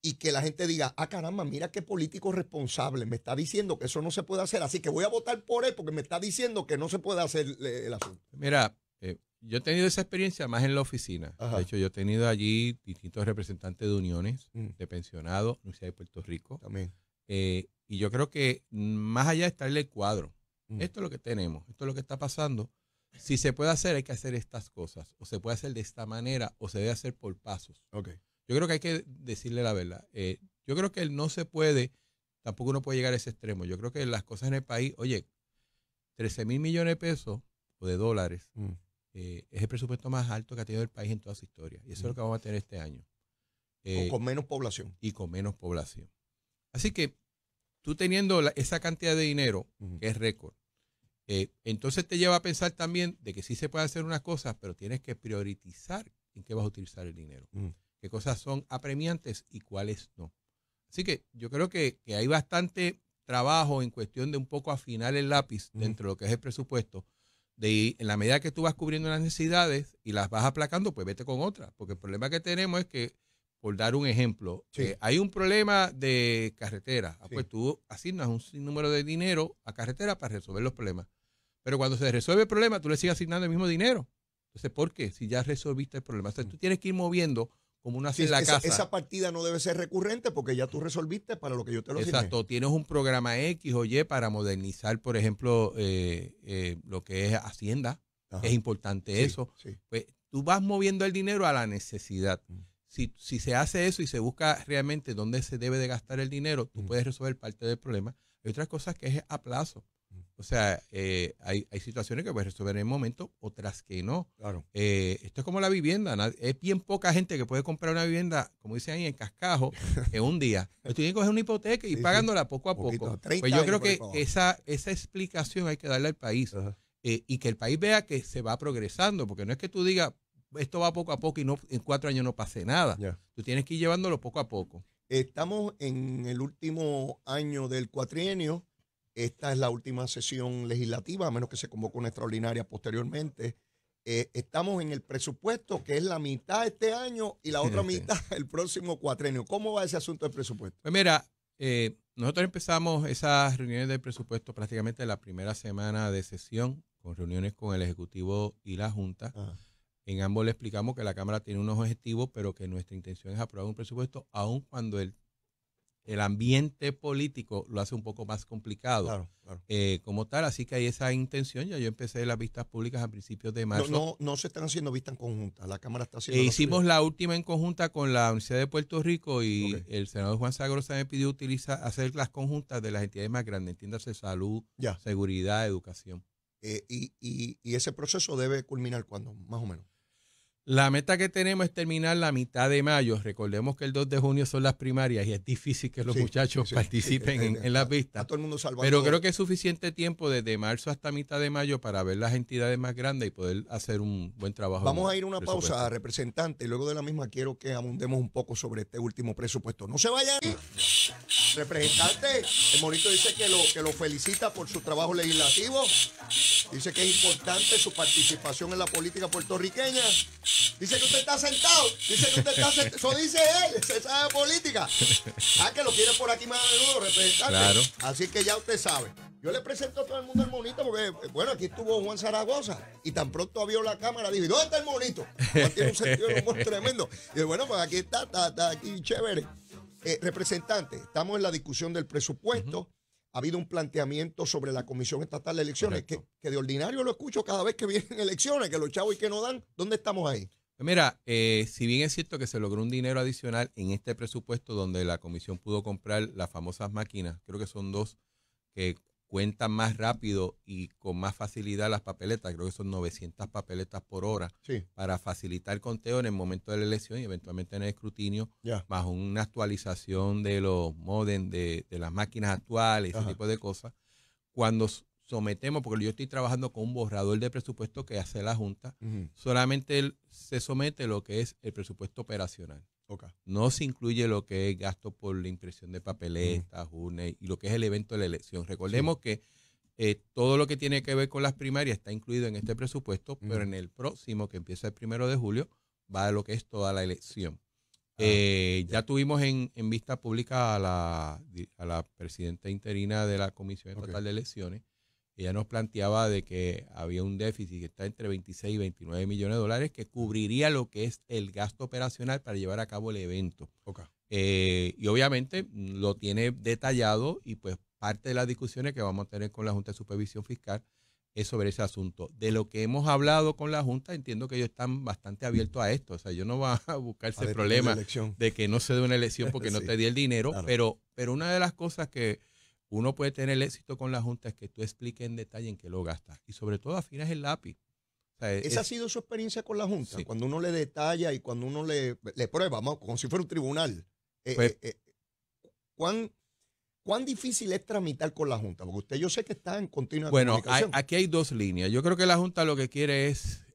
y que la gente diga, ah caramba, mira qué político responsable, me está diciendo que eso no se puede hacer, así que voy a votar por él porque me está diciendo que no se puede hacer eh, el asunto. Mira, eh, yo he tenido esa experiencia más en la oficina. De hecho, yo he tenido allí distintos representantes de uniones, mm. de pensionados, Universidad de Puerto Rico. También. y yo creo que mm, más allá está el cuadro. Mm. Esto es lo que tenemos, esto es lo que está pasando si se puede hacer, hay que hacer estas cosas, o se puede hacer de esta manera, o se debe hacer por pasos. Okay. Yo creo que hay que decirle la verdad. Eh, yo creo que no se puede, tampoco uno puede llegar a ese extremo. Yo creo que las cosas en el país, oye, 13 mil millones de pesos o de dólares mm. eh, es el presupuesto más alto que ha tenido el país en toda su historia. Y eso es lo mm. que vamos a tener este año. Eh, con menos población. Y con menos población. Así que tú teniendo esa cantidad de dinero, que es récord, eh, entonces te lleva a pensar también de que sí se puede hacer unas cosas, pero tienes que priorizar en qué vas a utilizar el dinero, mm. qué cosas son apremiantes y cuáles no. Así que yo creo que, hay bastante trabajo en cuestión de un poco afinar el lápiz mm. dentro de lo que es el presupuesto. De, en la medida que tú vas cubriendo las necesidades y las vas aplacando, pues vete con otra. Porque el problema que tenemos es que, por dar un ejemplo, eh, hay un problema de carretera. Ah, pues tú asignas un sinnúmero de dinero a carretera para resolver los problemas. Pero cuando se resuelve el problema, tú le sigues asignando el mismo dinero. Entonces, ¿por qué? Si ya resolviste el problema. Entonces, tú tienes que ir moviendo como una sí, la esa, casa. Esa partida no debe ser recurrente porque ya tú resolviste para lo que yo te lo Exacto, tienes un programa X o Y para modernizar, por ejemplo, eh, eh, lo que es Hacienda. Es importante eso. Pues tú vas moviendo el dinero a la necesidad. Mm. Si, si, se hace eso y se busca realmente dónde se debe de gastar el dinero, tú mm. puedes resolver parte del problema. Hay otras cosas que es a plazo. O sea, eh, hay, hay, situaciones que puedes resolver en el momento, otras que no. Claro. Eh, esto es como la vivienda. Es bien poca gente que puede comprar una vivienda, como dicen ahí, en cascajo, <laughs> en un día. tú pues tienes que coger una hipoteca y pagándola poco a poco. Pues yo creo que esa, esa explicación hay que darle al país. Eh, y que el país vea que se va progresando, porque no es que tú digas, esto va poco a poco y no en cuatro años no pase nada. Tú tienes que ir llevándolo poco a poco. Estamos en el último año del cuatrienio esta es la última sesión legislativa, a menos que se convoque una extraordinaria posteriormente. Eh, estamos en el presupuesto, que es la mitad de este año y la otra <laughs> mitad el próximo cuatrenio. ¿Cómo va ese asunto del presupuesto? Pues mira, eh, nosotros empezamos esas reuniones del presupuesto prácticamente la primera semana de sesión, con reuniones con el Ejecutivo y la Junta. Ah. En ambos le explicamos que la Cámara tiene unos objetivos, pero que nuestra intención es aprobar un presupuesto, aun cuando el el ambiente político lo hace un poco más complicado eh, como tal. Así que hay esa intención. Ya yo empecé las vistas públicas a principios de marzo. No, no, se están haciendo vistas en conjunta. La Cámara está haciendo. Eh, hicimos la última en conjunta con la Universidad de Puerto Rico y el senador Juan Sagrosa me pidió utilizar, hacer las conjuntas de las entidades más grandes, entiéndase salud, seguridad, educación. Eh, y, y, ese proceso debe culminar cuando, más o menos. La meta que tenemos es terminar la mitad de mayo. Recordemos que el 2 de junio son las primarias y es difícil que los muchachos participen en, las vistas. todo el mundo Pero creo que es suficiente tiempo desde marzo hasta mitad de mayo para ver las entidades más grandes y poder hacer un buen trabajo. Vamos a ir una pausa, representante. Luego de la misma quiero que abundemos un poco sobre este último presupuesto. No se vayan. Representante, el monito dice que lo, que lo felicita por su trabajo legislativo. Dice que es importante su participación en la política puertorriqueña. Dice que usted está sentado. Dice que usted está sentado. Eso dice él. Se sabe política. Ah, que lo quiere por aquí más de uno representante. Claro. Así que ya usted sabe. Yo le presento a todo el mundo el monito porque, eh, bueno, aquí estuvo Juan Zaragoza y tan pronto abrió la cámara, dijo ¿dónde está el monito? Pues tiene un sentido de humor tremendo. Y bueno, pues aquí está, está, aquí chévere. Eh, representante, estamos en la discusión del presupuesto ha habido un planteamiento sobre la Comisión Estatal de Elecciones, que, de ordinario lo escucho cada vez que vienen elecciones, que los chavos y que no dan, ¿dónde estamos ahí? Pues mira, eh, si bien es cierto que se logró un dinero adicional en este presupuesto donde la comisión pudo comprar las famosas máquinas, creo que son dos que cuenta más rápido y con más facilidad las papeletas, creo que son 900 papeletas por hora, para facilitar el conteo en el momento de la elección y eventualmente en el escrutinio, bajo más una actualización de los modems de, de, las máquinas actuales, y ese tipo de cosas. Cuando sometemos, porque yo estoy trabajando con un borrador de presupuesto que hace la Junta, solamente se somete lo que es el presupuesto operacional. No se incluye lo que es gasto por la impresión de papeletas, y lo que es el evento de la elección. Recordemos que eh, todo lo que tiene que ver con las primarias está incluido en este presupuesto, pero en el próximo, que empieza el primero de julio, va a lo que es toda la elección. Ah, eh, ya. tuvimos en, vista pública a la, presidenta interina de la Comisión Estatal de Elecciones, ella nos planteaba de que había un déficit que está entre 26 y 29 millones de dólares que cubriría lo que es el gasto operacional para llevar a cabo el evento. Eh, y obviamente lo tiene detallado y pues parte de las discusiones que vamos a tener con la Junta de Supervisión Fiscal es sobre ese asunto. De lo que hemos hablado con la Junta, entiendo que ellos están bastante abiertos a esto. O sea, yo no voy a <laughs> buscarse problema de, de, que no se dé una elección porque <laughs> no te di el dinero. Pero, pero una de las cosas que uno puede tener éxito con la Junta es que tú expliques en detalle en qué lo gastas. Y sobre todo afinas el lápiz. Esa ha sido su experiencia con la Junta. Cuando uno le detalla y cuando uno le, prueba, como si fuera un tribunal. Eh, pues eh, eh, ¿cuán, ¿Cuán difícil es tramitar con la Junta? Porque usted yo sé que está en continua bueno, comunicación. Bueno, aquí hay dos líneas. Yo creo que la Junta lo que quiere es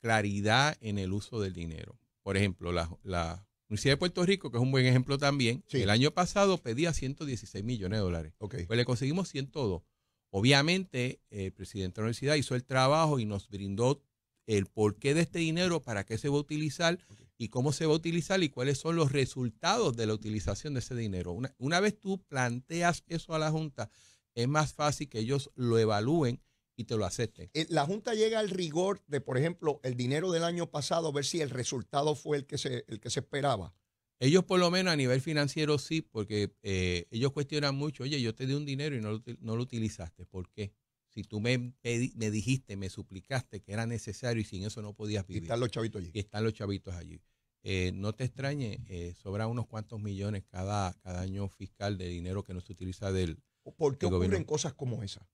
claridad en el uso del dinero. Por ejemplo, la, la Universidad de Puerto Rico, que es un buen ejemplo también, el año pasado pedía 116 millones de dólares. Pues le conseguimos 102. Obviamente, el presidente de la universidad hizo el trabajo y nos brindó el porqué de este dinero, para qué se va a utilizar y cómo se va a utilizar y cuáles son los resultados de la utilización de ese dinero. una vez tú planteas eso a la Junta, es más fácil que ellos lo evalúen y te lo acepten. Eh, la Junta llega al rigor de, por ejemplo, el dinero del año pasado, a ver si el resultado fue el que se, el que se esperaba. Ellos por lo menos a nivel financiero sí, porque eh, ellos cuestionan mucho, oye, yo te di un dinero y no lo, utilizaste, ¿por qué? Si tú me, me dijiste, me suplicaste que era necesario y sin eso no podías vivir. están los chavitos allí. Y están los chavitos allí. Eh, no te extrañe, eh, sobra unos cuantos millones cada, cada año fiscal de dinero que no se utiliza del... ¿Por qué ocurren cosas como esas?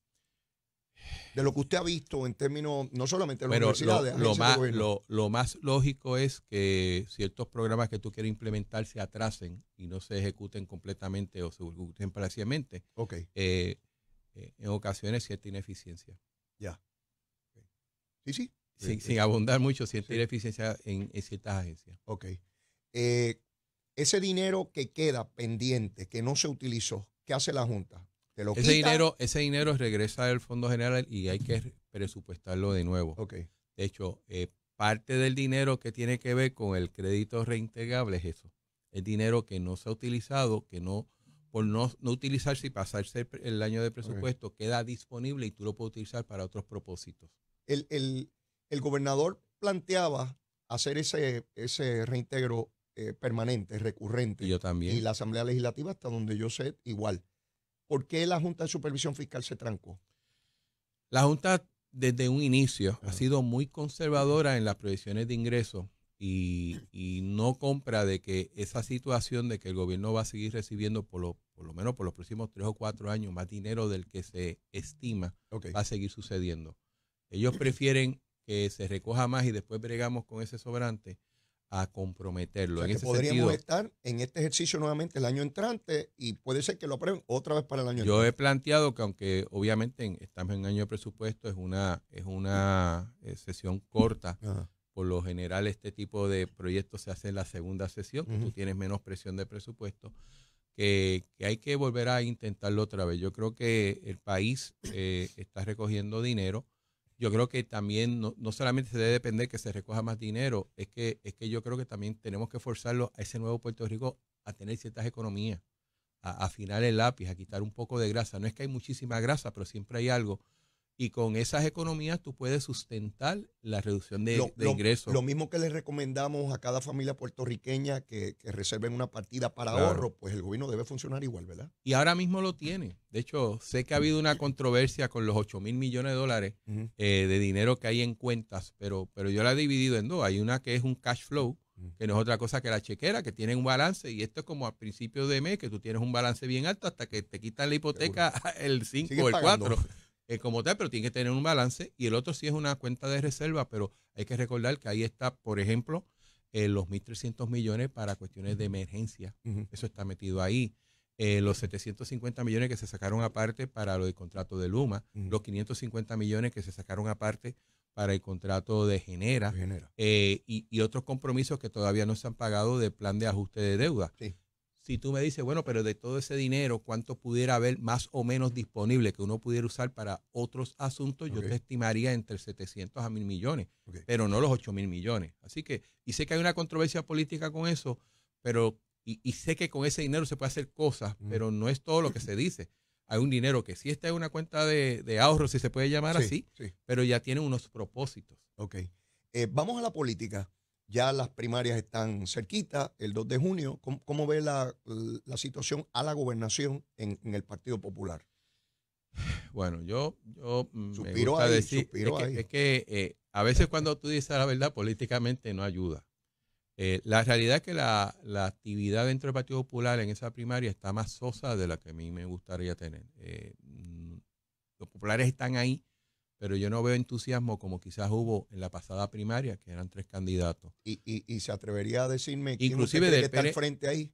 de lo que usted ha visto en términos no solamente de las universidades, lo, más, lo, más lógico es que ciertos programas que tú quieres implementar se atrasen y no se ejecuten completamente o se ejecuten parcialmente. Ok. Eh, eh, en ocasiones cierta ineficiencia. Ya. Sí, sí. Sin, eh, abundar mucho, cierta ineficiencia en, ciertas agencias. Ok. ese dinero que queda pendiente, que no se utilizó, ¿qué hace la Junta? ese, dinero, ese dinero regresa al Fondo General y hay que presupuestarlo de nuevo. Okay. De hecho, eh, parte del dinero que tiene que ver con el crédito reintegrable es eso. El dinero que no se ha utilizado, que no por no, utilizarse y pasarse el, año de presupuesto, queda disponible y tú lo puedes utilizar para otros propósitos. El, gobernador planteaba hacer ese, ese reintegro eh, permanente, recurrente. yo también. Y la Asamblea Legislativa, hasta donde yo sé, igual. ¿Por qué la Junta de Supervisión Fiscal se trancó? La Junta desde un inicio ha sido muy conservadora en las previsiones de ingresos y, no compra de que esa situación de que el gobierno va a seguir recibiendo por lo, por lo menos por los próximos tres o cuatro años más dinero del que se estima va a seguir sucediendo. Ellos prefieren que se recoja más y después bregamos con ese sobrante a comprometerlo. en que podríamos estar en este ejercicio nuevamente el año entrante y puede ser que lo aprueben otra vez para el año yo entrante. Yo he planteado que aunque obviamente estamos en año de presupuesto, es una, es una eh, sesión corta. Por lo general este tipo de proyectos se hace en la segunda sesión, que tú tienes menos presión de presupuesto, que, hay que volver a intentarlo otra vez. Yo creo que el país eh, está recogiendo dinero yo creo que también no, solamente se debe depender que se recoja más dinero, es que, es que yo creo que también tenemos que forzarlo a ese nuevo Puerto Rico a tener ciertas economías, a afinar el lápiz, a quitar un poco de grasa. No es que hay muchísima grasa, pero siempre hay algo y con esas economías tú puedes sustentar la reducción de, ingresos. Lo, mismo que le recomendamos a cada familia puertorriqueña que, reserven una partida para ahorro, pues el gobierno debe funcionar igual, ¿verdad? Y ahora mismo lo tiene. De hecho, sé que ha habido una controversia con los 8 mil millones de dólares eh, de dinero que hay en cuentas, pero, pero yo la he dividido en dos. Hay una que es un cash flow, que no es otra cosa que la chequera, que tiene un balance, y esto es como al principio de mes, que tú tienes un balance bien alto hasta que te quitan la hipoteca <laughs> el 5 o el 4. Eh, como tal, pero tiene que tener un balance. Y el otro sí es una cuenta de reserva, pero hay que recordar que ahí está, por ejemplo, eh, los 1.300 millones para cuestiones de emergencia. Eso está metido ahí. Eh, los 750 millones que se sacaron aparte para lo del contrato de Luma, los 550 millones que se sacaron aparte para el contrato de Genera, y, otros compromisos que todavía no se han pagado del plan de ajuste de deuda. Sí. Si tú me dices, bueno, pero de todo ese dinero, ¿cuánto pudiera haber más o menos disponible que uno pudiera usar para otros asuntos? Yo te estimaría entre 700 a 1.000 millones, pero no los 8.000 millones. Así que, y sé que hay una controversia política con eso, pero, y, sé que con ese dinero se puede hacer cosas, pero no es todo lo que se dice. Hay un dinero que sí está en una cuenta de, de ahorro, si se puede llamar así, pero ya tiene unos propósitos. Ok. Eh, vamos a la política. Ya las primarias están cerquitas el 2 de junio. ¿Cómo, ve la, situación a la gobernación en, el Partido Popular? Bueno, yo, yo me decir es que, eh, a veces cuando tú dices la verdad políticamente no ayuda. Eh, la realidad es que la, actividad dentro del Partido Popular en esa primaria está más sosa de la que a mí me gustaría tener. Eh, mm, los populares están ahí pero yo no veo entusiasmo como quizás hubo en la pasada primaria, que eran tres candidatos. ¿Y, y, y se atrevería a decirme Inclusive está al e frente ahí?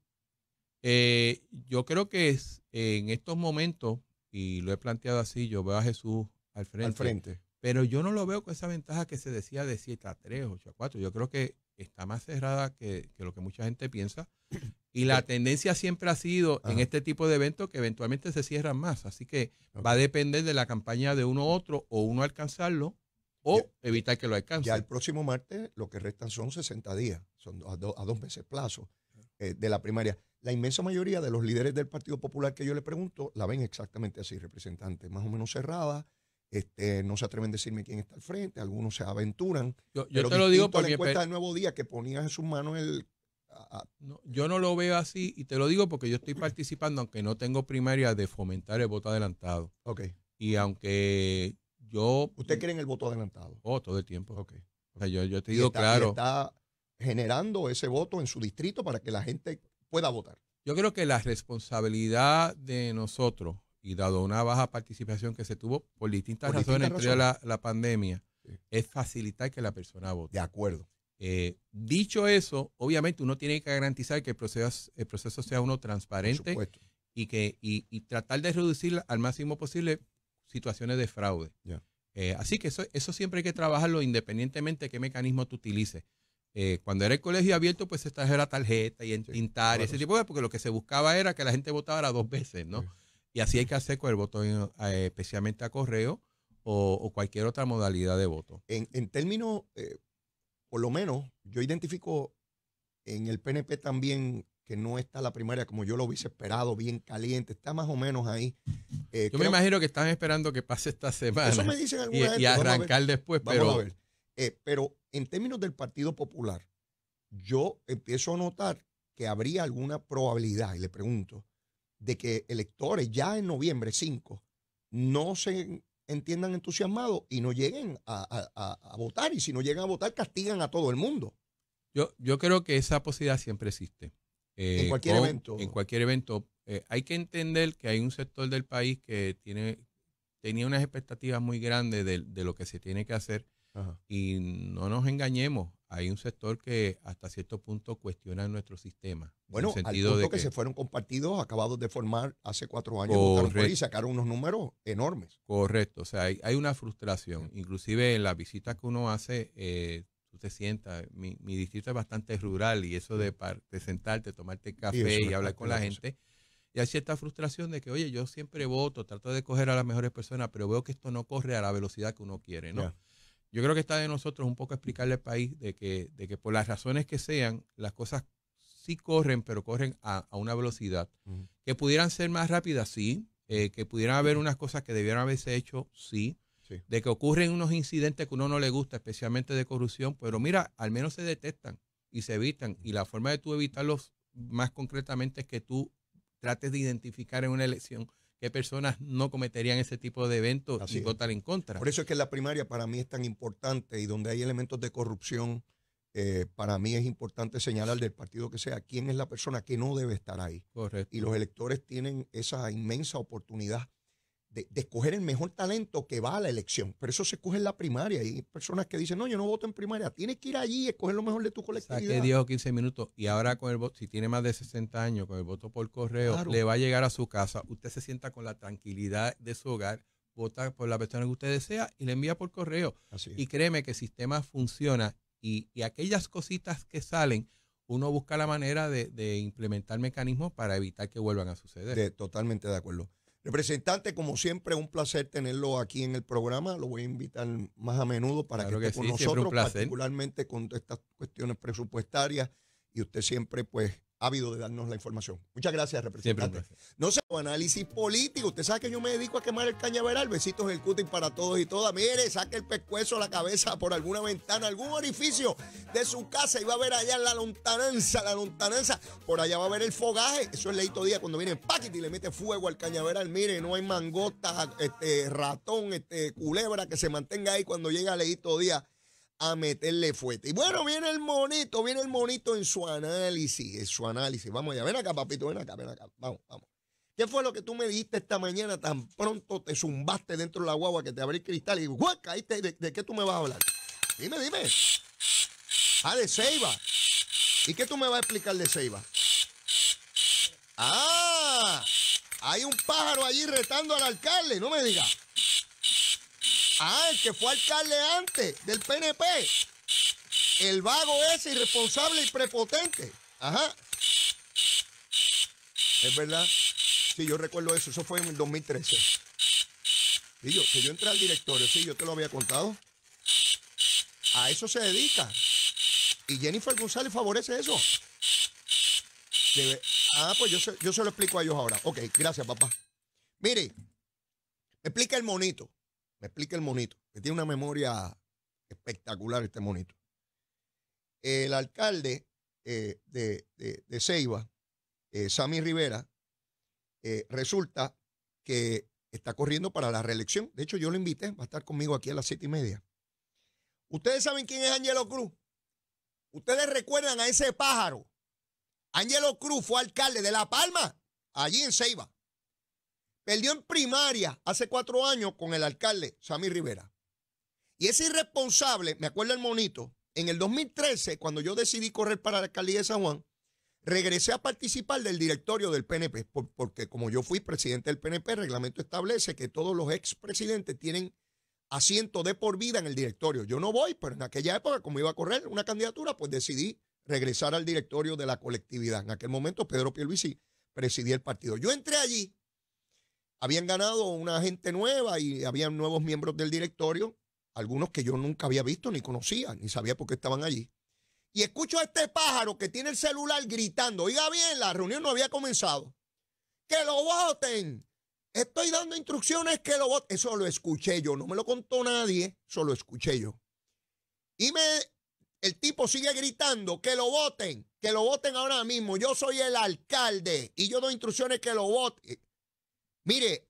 Eh, yo creo que es, en estos momentos, y lo he planteado así, yo veo a Jesús al frente. Al frente. Pero yo no lo veo con esa ventaja que se decía de 7 a 3, 8 a 4. Yo creo que está más cerrada que, lo que mucha gente piensa. <coughs> Y la tendencia siempre ha sido en este tipo de eventos que eventualmente se cierran más. Así que va a depender de la campaña de uno u otro, o uno alcanzarlo, o evitar que lo alcance. Ya el próximo martes lo que restan son 60 días, son a, dos meses plazo eh, de la primaria. La inmensa mayoría de los líderes del Partido Popular que yo le pregunto la ven exactamente así, representante, más o menos cerrada, este, no se atreven a decirme quién está al frente, algunos se aventuran. Yo, te lo digo porque. La encuesta pues, del Nuevo Día que ponías en sus manos el. yo no lo veo así y te lo digo porque yo estoy participando, aunque no tengo primaria, de fomentar el voto adelantado. Ok. Y aunque yo. ¿Usted cree en el voto adelantado? Oh, todo el tiempo. Ok. yo, te digo está, claro. Está generando ese voto en su distrito para que la gente pueda votar. Yo creo que la responsabilidad de nosotros, y dado una baja participación que se tuvo por distintas razones, distintas entre La, pandemia, es facilitar que la persona vote. De acuerdo. Eh, dicho eso, obviamente uno tiene que garantizar que el proceso, el proceso sea uno transparente y, que, y, tratar de reducir al máximo posible situaciones de fraude. Eh, así que eso, eso siempre hay que trabajarlo independientemente de qué mecanismo tú utilices. Eh, cuando era el colegio abierto, pues se trajera la tarjeta y en pintar ese tipo de porque lo que se buscaba era que la gente votara dos veces, ¿no? Y así hay que hacer con el voto, eh, especialmente a correo o, cualquier otra modalidad de voto. En, términos, eh, por lo menos, yo identifico en el PNP también que no está la primaria como yo lo hubiese esperado, bien caliente, está más o menos ahí. Eh, yo me imagino que están esperando que pase esta semana. Eso me dicen Y, arrancar después, pero. ver. pero en términos del Partido Popular, yo empiezo a notar que habría alguna probabilidad, y le pregunto, de que electores ya en noviembre 5 no se entiendan entusiasmados y no lleguen a, votar. Y si no llegan a votar, castigan a todo el mundo. Yo, yo creo que esa posibilidad siempre existe. en eh, cualquier evento. En cualquier evento. Eh, hay que entender que hay un sector del país que tiene, tenía unas expectativas muy grandes de, de lo que se tiene que hacer y no nos engañemos, hay un sector que hasta cierto punto cuestiona nuestro sistema. Bueno, al punto que, se fueron compartidos, acabados de formar hace cuatro años, y sacaron unos números enormes. Correcto, o sea, hay, una frustración. Inclusive en las visitas que uno hace, eh, tú te sientas, mi, distrito es bastante rural y eso de, de sentarte, tomarte café y, hablar con la gente. Y hay cierta frustración de que, oye, yo siempre voto, trato de coger a las mejores personas, pero veo que esto no corre a la velocidad que uno quiere, ¿no? Yo creo que está de nosotros un poco explicarle al país de que, de que por las razones que sean, las cosas sí corren, pero corren a, una velocidad. Que pudieran ser más rápidas, sí. Eh, que pudieran haber unas cosas que debieran haberse hecho, sí. De que ocurren unos incidentes que uno no le gusta, especialmente de corrupción, pero mira, al menos se detectan y se evitan. Y la forma de tú evitarlos más concretamente es que tú trates de identificar en una elección qué personas no cometerían ese tipo de eventos Así y votar en contra. Por eso es que la primaria para mí es tan importante y donde hay elementos de corrupción, eh, para mí es importante señalar del partido que sea quién es la persona que no debe estar ahí. Correcto. Y los electores tienen esa inmensa oportunidad de, escoger el mejor talento que va a la elección. Pero eso se escoge en la primaria. Y hay personas que dicen, no, yo no voto en primaria. Tienes que ir allí y escoger lo mejor de tu colectividad. 10 o 15 minutos. Y ahora con el voto, si tiene más de 60 años, con el voto por correo, le va a llegar a su casa. Usted se sienta con la tranquilidad de su hogar, vota por la persona que usted desea y le envía por correo. Y créeme que el sistema funciona. Y, aquellas cositas que salen, uno busca la manera de, de implementar mecanismos para evitar que vuelvan a suceder. totalmente de acuerdo. Representante, como siempre, un placer tenerlo aquí en el programa. Lo voy a invitar más a menudo para que esté con nosotros, particularmente con estas cuestiones presupuestarias. Y usted siempre, pues, habido de darnos la información. Muchas gracias, representante. no sé, análisis político. Usted sabe que yo me dedico a quemar el cañaveral. Besitos el Cutting para todos y todas. Mire, saque el pescuezo, la cabeza por alguna ventana, algún orificio de su casa y va a ver allá la lontananza, la lontananza. Por allá va a ver el fogaje. Eso es leito día cuando viene Paquete y le mete fuego al cañaveral. Mire, no hay mangotas, este, ratón, este, culebra que se mantenga ahí cuando llega leito día a meterle fuerte. Y bueno, viene el monito, viene el monito en su análisis, en su análisis. Vamos allá, ven acá, papito, ven acá, ven acá. Vamos, vamos. ¿Qué fue lo que tú me dijiste esta mañana? Tan pronto te zumbaste dentro de la guagua que te abrí cristal y ¡guau! caíste. ¿De, ¿De, qué tú me vas a hablar? Dime, dime. Ah, de Ceiba. ¿Y qué tú me vas a explicar de Ceiba? Ah, hay un pájaro allí retando al alcalde, no me digas. Ah, el que fue alcalde antes del PNP. El vago ese irresponsable y prepotente. Ajá. Es verdad. Sí, yo recuerdo eso. Eso fue en el 2013. Y yo, que yo entré al directorio, sí, yo te lo había contado. A eso se dedica. Y Jennifer González favorece eso. Ah, pues yo se, lo explico a ellos ahora. Ok, gracias, papá. Mire, explica el monito. Me explica el monito, que tiene una memoria espectacular este monito. El alcalde eh, de, Ceiba, eh, Sammy Rivera, eh, resulta que está corriendo para la reelección. De hecho, yo lo invité, va a estar conmigo aquí a las siete y media. Ustedes saben quién es Angelo Cruz. Ustedes recuerdan a ese pájaro. Angelo Cruz fue alcalde de La Palma, allí en Ceiba. Perdió en primaria hace cuatro años con el alcalde Sammy Rivera. Y ese irresponsable, me acuerdo el monito, en el 2013, cuando yo decidí correr para la alcaldía de San Juan, regresé a participar del directorio del PNP, porque como yo fui presidente del PNP, el reglamento establece que todos los expresidentes tienen asiento de por vida en el directorio. Yo no voy, pero en aquella época, como iba a correr una candidatura, pues decidí regresar al directorio de la colectividad. En aquel momento, Pedro Pierluisi presidía el partido. Yo entré allí habían ganado una gente nueva y habían nuevos miembros del directorio, algunos que yo nunca había visto ni conocía, ni sabía por qué estaban allí. Y escucho a este pájaro que tiene el celular gritando, oiga bien, la reunión no había comenzado. Que lo voten. Estoy dando instrucciones que lo voten. Eso lo escuché yo, no me lo contó nadie, eso lo escuché yo. Y me, el tipo sigue gritando, que lo voten, que lo voten ahora mismo. Yo soy el alcalde y yo doy instrucciones que lo voten. Mire,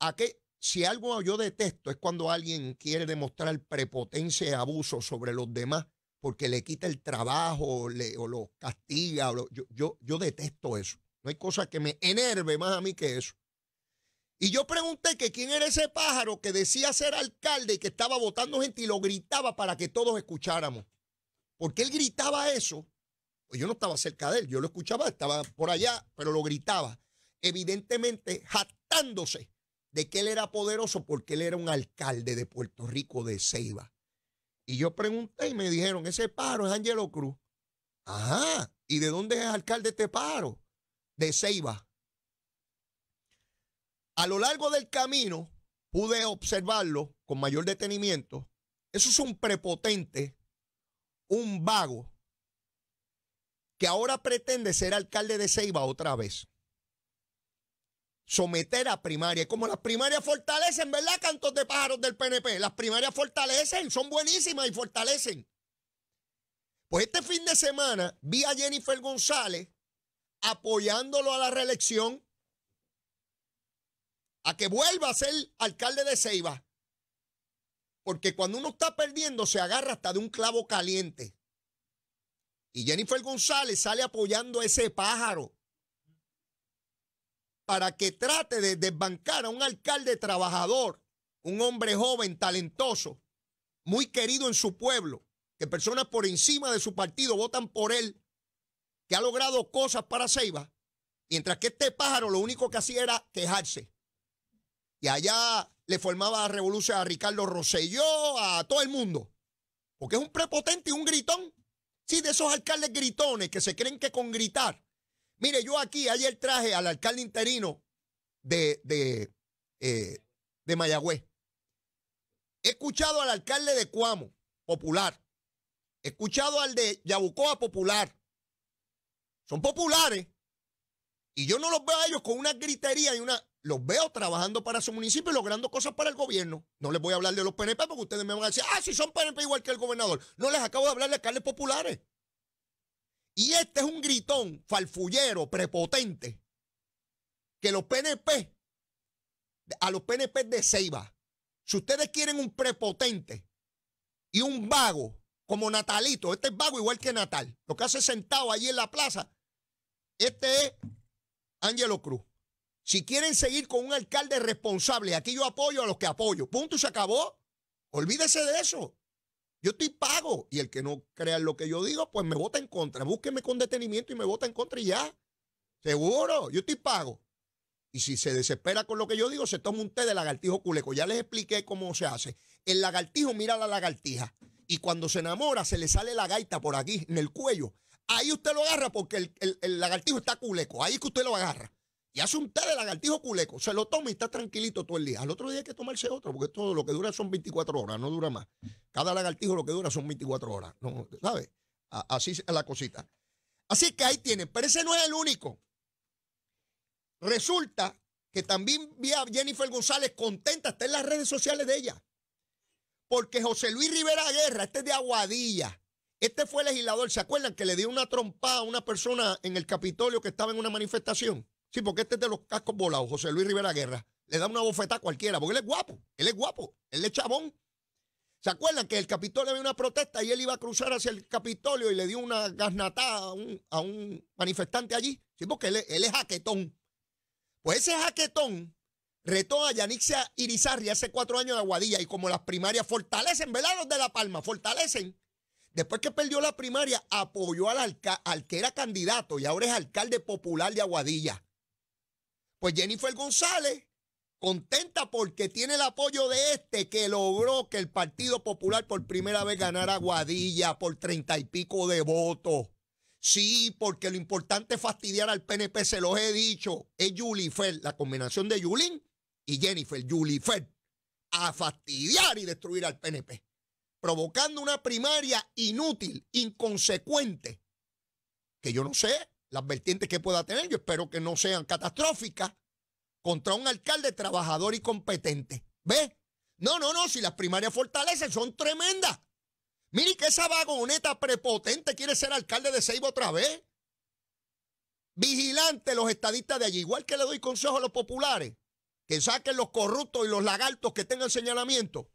si algo yo detesto es cuando alguien quiere demostrar prepotencia y abuso sobre los demás porque le quita el trabajo le, o lo castiga. yo, yo, detesto eso. No hay cosa que me enerve más a mí que eso. Y yo pregunté que quién era ese pájaro que decía ser alcalde y que estaba votando gente y lo gritaba para que todos escucháramos. Porque él gritaba eso. Pues yo no estaba cerca de él, yo lo escuchaba, estaba por allá, pero lo gritaba. Evidentemente, hat de que él era poderoso porque él era un alcalde de Puerto Rico de Ceiba. Y yo pregunté y me dijeron, ese paro es Angelo Cruz. Ajá, ¿y de dónde es alcalde este paro? De Ceiba. A lo largo del camino pude observarlo con mayor detenimiento. Eso es un prepotente, un vago, que ahora pretende ser alcalde de Ceiba otra vez someter a primaria. Como las primarias fortalecen, ¿verdad? Cantos de pájaros del PNP. Las primarias fortalecen, son buenísimas y fortalecen. Pues este fin de semana vi a Jennifer González apoyándolo a la reelección, a que vuelva a ser alcalde de Ceiba. Porque cuando uno está perdiendo se agarra hasta de un clavo caliente. Y Jennifer González sale apoyando a ese pájaro para que trate de desbancar a un alcalde trabajador, un hombre joven, talentoso, muy querido en su pueblo, que personas por encima de su partido votan por él, que ha logrado cosas para Ceiba, mientras que este pájaro lo único que hacía era quejarse. Y allá le formaba revolución a Ricardo Rosselló, a todo el mundo. Porque es un prepotente y un gritón. Sí, de esos alcaldes gritones que se creen que con gritar Mire, yo aquí ayer traje al alcalde interino de, de, eh, de Mayagüez. He escuchado al alcalde de Cuamo, popular. He escuchado al de Yabucoa, popular. Son populares. Y yo no los veo a ellos con una gritería y una... Los veo trabajando para su municipio y logrando cosas para el gobierno. No les voy a hablar de los PNP porque ustedes me van a decir, ah, si son PNP igual que el gobernador. No les acabo de hablar de alcaldes populares. Y este es un gritón falfullero, prepotente, que los PNP, a los PNP de Ceiba, si ustedes quieren un prepotente y un vago, como Natalito, este es vago igual que Natal, lo que hace sentado allí en la plaza, este es Ángelo Cruz. Si quieren seguir con un alcalde responsable, aquí yo apoyo a los que apoyo. Punto, se acabó. Olvídese de eso. Yo estoy pago y el que no crea lo que yo digo, pues me vota en contra. Búsqueme con detenimiento y me vota en contra y ya. Seguro, yo estoy pago. Y si se desespera con lo que yo digo, se toma un té de lagartijo culeco. Ya les expliqué cómo se hace. El lagartijo mira la lagartija y cuando se enamora se le sale la gaita por aquí, en el cuello. Ahí usted lo agarra porque el, el lagartijo está culeco. Ahí es que usted lo agarra y hace un tal de lagartijo culeco, se lo toma y está tranquilito todo el día. Al otro día hay que tomarse otro, porque todo lo que dura son 24 horas, no dura más. Cada lagartijo lo que dura son 24 horas, ¿no? ¿sabes? Así es la cosita. Así que ahí tienen, pero ese no es el único. Resulta que también vi a Jennifer González contenta, está en las redes sociales de ella. Porque José Luis Rivera Guerra, este es de Aguadilla, este fue legislador, ¿se acuerdan que le dio una trompada a una persona en el Capitolio que estaba en una manifestación? Sí, porque este es de los cascos volados, José Luis Rivera Guerra. Le da una bofetada a cualquiera, porque él es guapo, él es guapo, él es chabón. ¿Se acuerdan que el Capitolio había una protesta y él iba a cruzar hacia el Capitolio y le dio una gasnatada a un, manifestante allí? Sí, porque él, es jaquetón. Pues ese jaquetón retó a Yanixia Irizarri hace cuatro años de Aguadilla y como las primarias fortalecen, ¿verdad? Los de La Palma fortalecen. Después que perdió la primaria, apoyó al, al que era candidato y ahora es alcalde popular de Aguadilla. Pues Jennifer González, contenta porque tiene el apoyo de este que logró que el Partido Popular por primera vez ganara Guadilla por treinta y pico de votos. Sí, porque lo importante es fastidiar al PNP, se los he dicho. Es Julifer, la combinación de Julín y Jennifer. Julifer, a fastidiar y destruir al PNP, provocando una primaria inútil, inconsecuente, que yo no sé las vertientes que pueda tener, yo espero que no sean catastróficas, contra un alcalde trabajador y competente. ¿Ve? No, no, no, si las primarias fortalecen son tremendas. Mire que esa vagoneta prepotente quiere ser alcalde de Seibo otra vez. Vigilante los estadistas de allí, igual que le doy consejo a los populares, que saquen los corruptos y los lagartos que tengan señalamiento.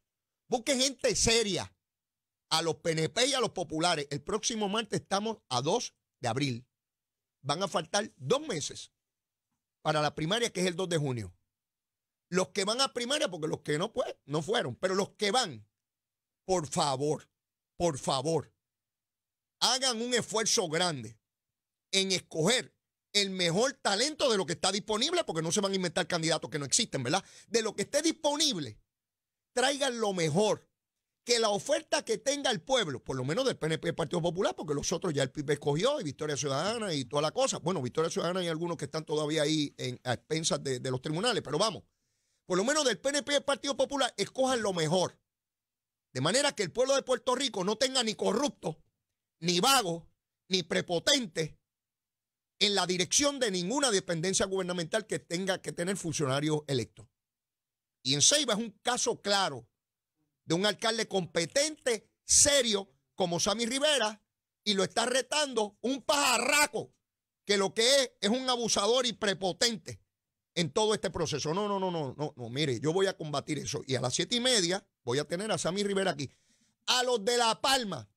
Busquen gente seria a los PNP y a los populares. El próximo martes estamos a 2 de abril van a faltar dos meses para la primaria, que es el 2 de junio. Los que van a primaria, porque los que no, pues, no fueron, pero los que van, por favor, por favor, hagan un esfuerzo grande en escoger el mejor talento de lo que está disponible, porque no se van a inventar candidatos que no existen, ¿verdad? De lo que esté disponible, traigan lo mejor que la oferta que tenga el pueblo, por lo menos del PNP y Partido Popular, porque los otros ya el PIB escogió y Victoria Ciudadana y toda la cosa. Bueno, Victoria Ciudadana y algunos que están todavía ahí en, a expensas de, los tribunales, pero vamos, por lo menos del PNP y Partido Popular, escojan lo mejor. De manera que el pueblo de Puerto Rico no tenga ni corrupto, ni vago, ni prepotente en la dirección de ninguna dependencia gubernamental que tenga que tener funcionarios electos. Y en Ceiba es un caso claro de un alcalde competente, serio, como Sammy Rivera, y lo está retando un pajarraco que lo que es es un abusador y prepotente en todo este proceso. No, no, no, no, no, no, mire, yo voy a combatir eso. Y a las siete y media voy a tener a Sammy Rivera aquí. A los de La Palma,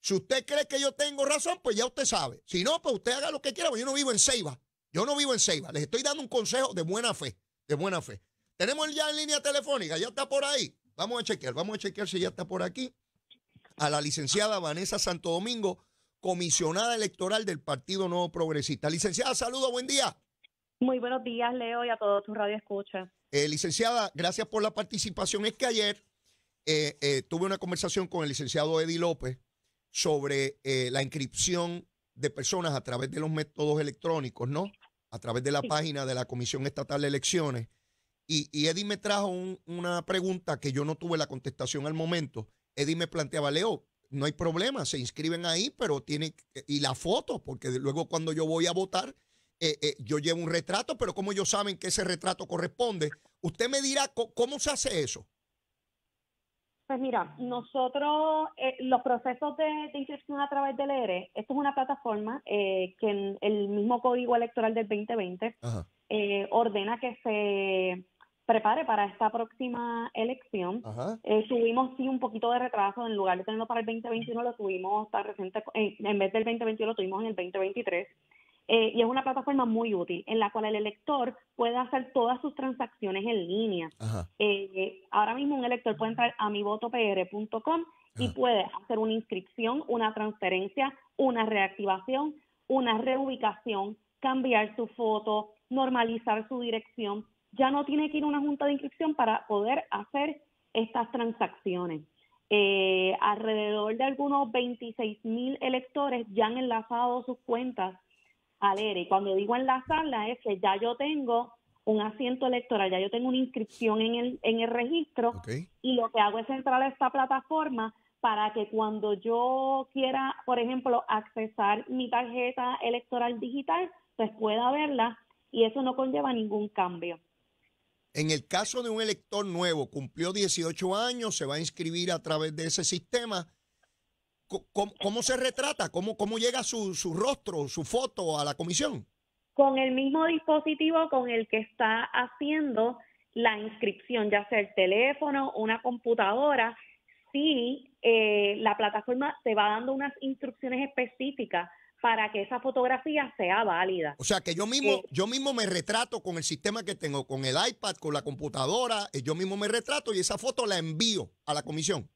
si usted cree que yo tengo razón, pues ya usted sabe. Si no, pues usted haga lo que quiera, porque yo no vivo en Ceiba. Yo no vivo en Ceiba. Les estoy dando un consejo de buena fe, de buena fe. Tenemos ya en línea telefónica, ya está por ahí. Vamos a chequear, vamos a chequear si ya está por aquí. A la licenciada Vanessa Santo Domingo, comisionada electoral del Partido Nuevo Progresista. Licenciada, saludo, buen día. Muy buenos días, Leo, y a todos tus radioescuchas. escucha. licenciada, gracias por la participación. Es que ayer eh, eh, tuve una conversación con el licenciado Eddie López sobre eh, la inscripción de personas a través de los métodos electrónicos, ¿no? A través de la página de la Comisión Estatal de Elecciones. Y, Eddie me trajo una pregunta que yo no tuve la contestación al momento. Eddie me planteaba, Leo, no hay problema, se inscriben ahí, pero tiene y la foto, porque luego cuando yo voy a votar, eh, eh, yo llevo un retrato, pero como ellos saben que ese retrato corresponde, usted me dirá cómo se hace eso. Pues mira, nosotros, eh, los procesos de, inscripción a través del ERE, e, esto es una plataforma que el mismo Código Electoral del 2020 ordena que se prepare para esta próxima elección. subimos eh, sí un poquito de retraso, en lugar de tenerlo para el 2021 lo tuvimos tan reciente, en, vez del 2021 lo tuvimos en el 2023. Eh, y es una plataforma muy útil en la cual el elector puede hacer todas sus transacciones en línea. Eh, ahora mismo un elector puede entrar a mivotopr.com y puede hacer una inscripción, una transferencia, una reactivación, una reubicación, cambiar su foto, normalizar su dirección ya no tiene que ir a una junta de inscripción para poder hacer estas transacciones. Eh, alrededor de algunos 26 mil electores ya han enlazado sus cuentas al ERE. E. Cuando digo enlazarla e e es que ya yo tengo un asiento electoral, ya yo tengo una inscripción en el, en el registro y lo que hago es entrar a esta plataforma para que cuando yo quiera, por ejemplo, accesar mi tarjeta electoral digital, pues pueda verla y eso no conlleva ningún cambio. En el caso de un elector nuevo, cumplió 18 años, se va a inscribir a través de ese sistema. ¿Cómo, se retrata? ¿Cómo, llega su, rostro, su foto a la comisión? Con el mismo dispositivo con el que está haciendo la inscripción, ya sea el teléfono, una computadora, sí, eh, la plataforma te va dando unas instrucciones específicas para que esa fotografía sea válida. O sea, que yo mismo, eh, yo mismo me retrato con el sistema que tengo, con el iPad, con la computadora, eh, yo mismo me retrato y esa foto la envío a la comisión.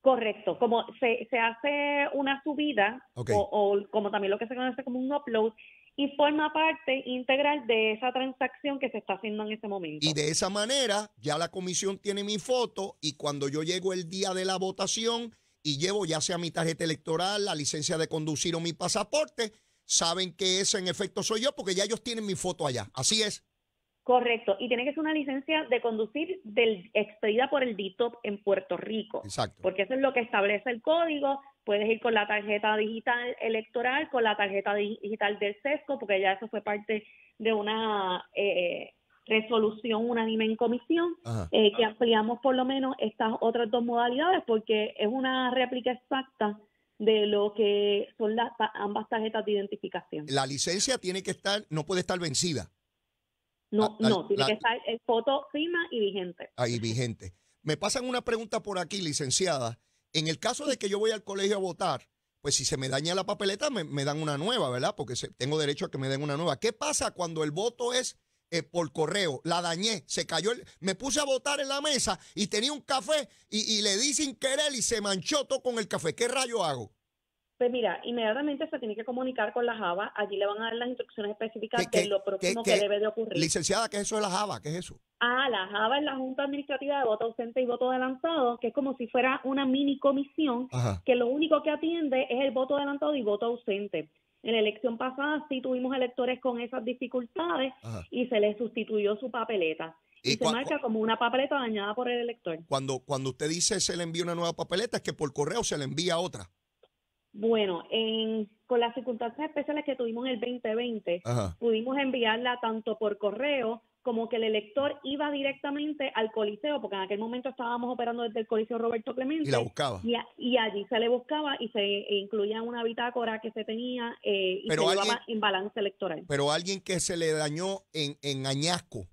Correcto, como se, se hace una subida o, o, como también lo que se conoce como un upload y forma parte integral de esa transacción que se está haciendo en ese momento. Y de esa manera ya la comisión tiene mi foto y cuando yo llego el día de la votación, y llevo ya sea mi tarjeta electoral, la licencia de conducir o mi pasaporte, saben que ese en efecto soy yo porque ya ellos tienen mi foto allá. Así es. Correcto, y tiene que ser una licencia de conducir del, expedida por el DITOP en Puerto Rico. Exacto. Porque eso es lo que establece el código. Puedes ir con la tarjeta digital electoral, con la tarjeta digital del SESCO, porque ya eso fue parte de una eh, resolución unánime en comisión, eh, que ampliamos por lo menos estas otras dos modalidades porque es una réplica exacta de lo que son las ambas tarjetas de identificación. La licencia tiene que estar, no puede estar vencida. No, ah, no, tiene que estar foto, firma y vigente. Ahí vigente. Me pasan una pregunta por aquí, licenciada. En el caso de que yo voy al colegio a votar, pues si se me daña la papeleta, me, dan una nueva, ¿verdad? Porque tengo derecho a que me den una nueva. ¿Qué pasa cuando el voto es eh, por correo, la dañé, se cayó, me puse a votar en la mesa y tenía un café y, le di sin querer y se manchó todo con el café. ¿Qué rayo hago? Pues mira, inmediatamente se tiene que comunicar con la Java, allí le van a dar las instrucciones específicas de lo próximo que debe de ocurrir. Licenciada, ¿qué es eso de la Java? ¿Qué es eso? Ah, la Java es la Junta Administrativa de Voto Ausente y Voto Adelantado, que es como si fuera una mini comisión, que lo único que atiende es el voto adelantado y voto ausente. En la elección pasada sí tuvimos electores con esas dificultades y se les sustituyó su papeleta. Y, se marca como una papeleta dañada por el elector. Cuando, cuando usted dice se le envía una nueva papeleta, es que por correo se le envía otra. Bueno, en, con las circunstancias especiales que tuvimos en el 2020, pudimos enviarla tanto por correo como que el elector iba directamente al Coliseo, porque en aquel momento estábamos operando desde el Coliseo Roberto Clemente. Y la buscaba. Y, allí se le buscaba y se incluía una bitácora que se tenía eh, y pero se alguien, en electoral. Pero alguien que se le dañó en, en Añasco,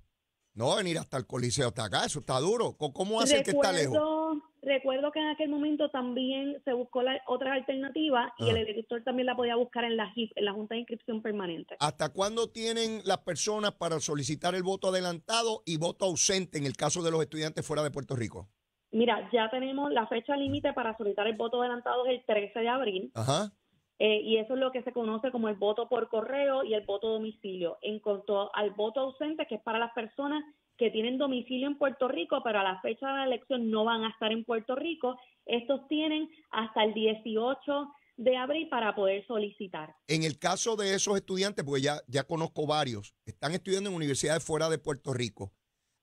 no venir hasta el Coliseo hasta acá, eso está duro. ¿Cómo hace que está lejos? Recuerdo que en aquel momento también se buscó la otra alternativa y el ah. elector también la podía buscar en la en la Junta de Inscripción Permanente. ¿Hasta cuándo tienen las personas para solicitar el voto adelantado y voto ausente en el caso de los estudiantes fuera de Puerto Rico? Mira, ya tenemos la fecha límite para solicitar el voto adelantado es el 13 de abril. Ajá. Eh, y eso es lo que se conoce como el voto por correo y el voto domicilio. En cuanto al voto ausente, que es para las personas que tienen domicilio en Puerto Rico, pero a la fecha de la elección no van a estar en Puerto Rico. Estos tienen hasta el 18 de abril para poder solicitar. En el caso de esos estudiantes, porque ya, ya conozco varios, están estudiando en universidades fuera de Puerto Rico,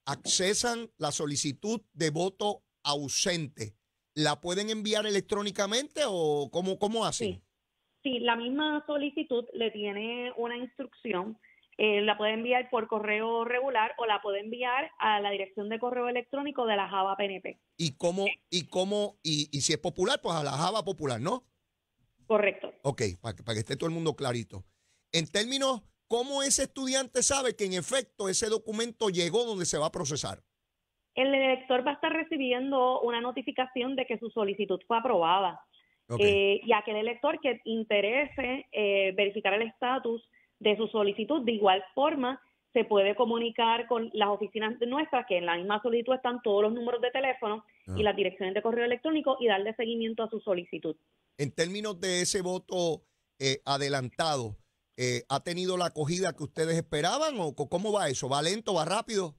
accesan la solicitud de voto ausente. ¿La pueden enviar electrónicamente o cómo, cómo hacen? Sí. sí, la misma solicitud le tiene una instrucción eh, la puede enviar por correo regular o la puede enviar a la dirección de correo electrónico de la Java PNP. ¿Y cómo, y cómo, y, si es popular, pues a la Java popular, ¿no? Correcto. Ok, para que, para que esté todo el mundo clarito. En términos, ¿cómo ese estudiante sabe que en efecto ese documento llegó donde se va a procesar? El elector va a estar recibiendo una notificación de que su solicitud fue aprobada. Eh, y aquel elector que interese eh, verificar el estatus de su solicitud. De igual forma, se puede comunicar con las oficinas nuestras, que en la misma solicitud están todos los números de teléfono y ah. las direcciones de correo electrónico y darle seguimiento a su solicitud. En términos de ese voto eh, adelantado, eh, ¿ha tenido la acogida que ustedes esperaban o cómo va eso? ¿Va lento, va rápido?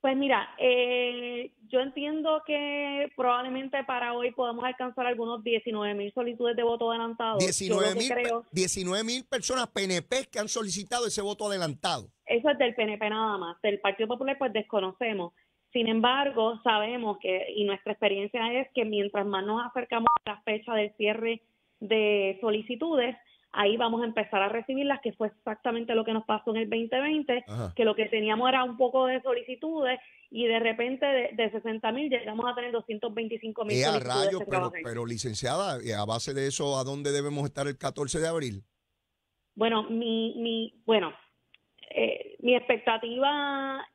Pues mira, eh, yo entiendo que probablemente para hoy podamos alcanzar algunos 19 mil solicitudes de voto adelantado. 19 mil personas PNP que han solicitado ese voto adelantado. Eso es del PNP nada más. Del Partido Popular pues desconocemos. Sin embargo, sabemos que, y nuestra experiencia es que mientras más nos acercamos a la fecha del cierre de solicitudes, ahí vamos a empezar a recibirlas, que fue exactamente lo que nos pasó en el 2020, que lo que teníamos era un poco de solicitudes y de repente de, 60 mil llegamos a tener 225 mil. Eh, a rayos, este pero, pero licenciada, eh, a base de eso, ¿a dónde debemos estar el 14 de abril? Bueno, mi, mi bueno, eh, mi expectativa,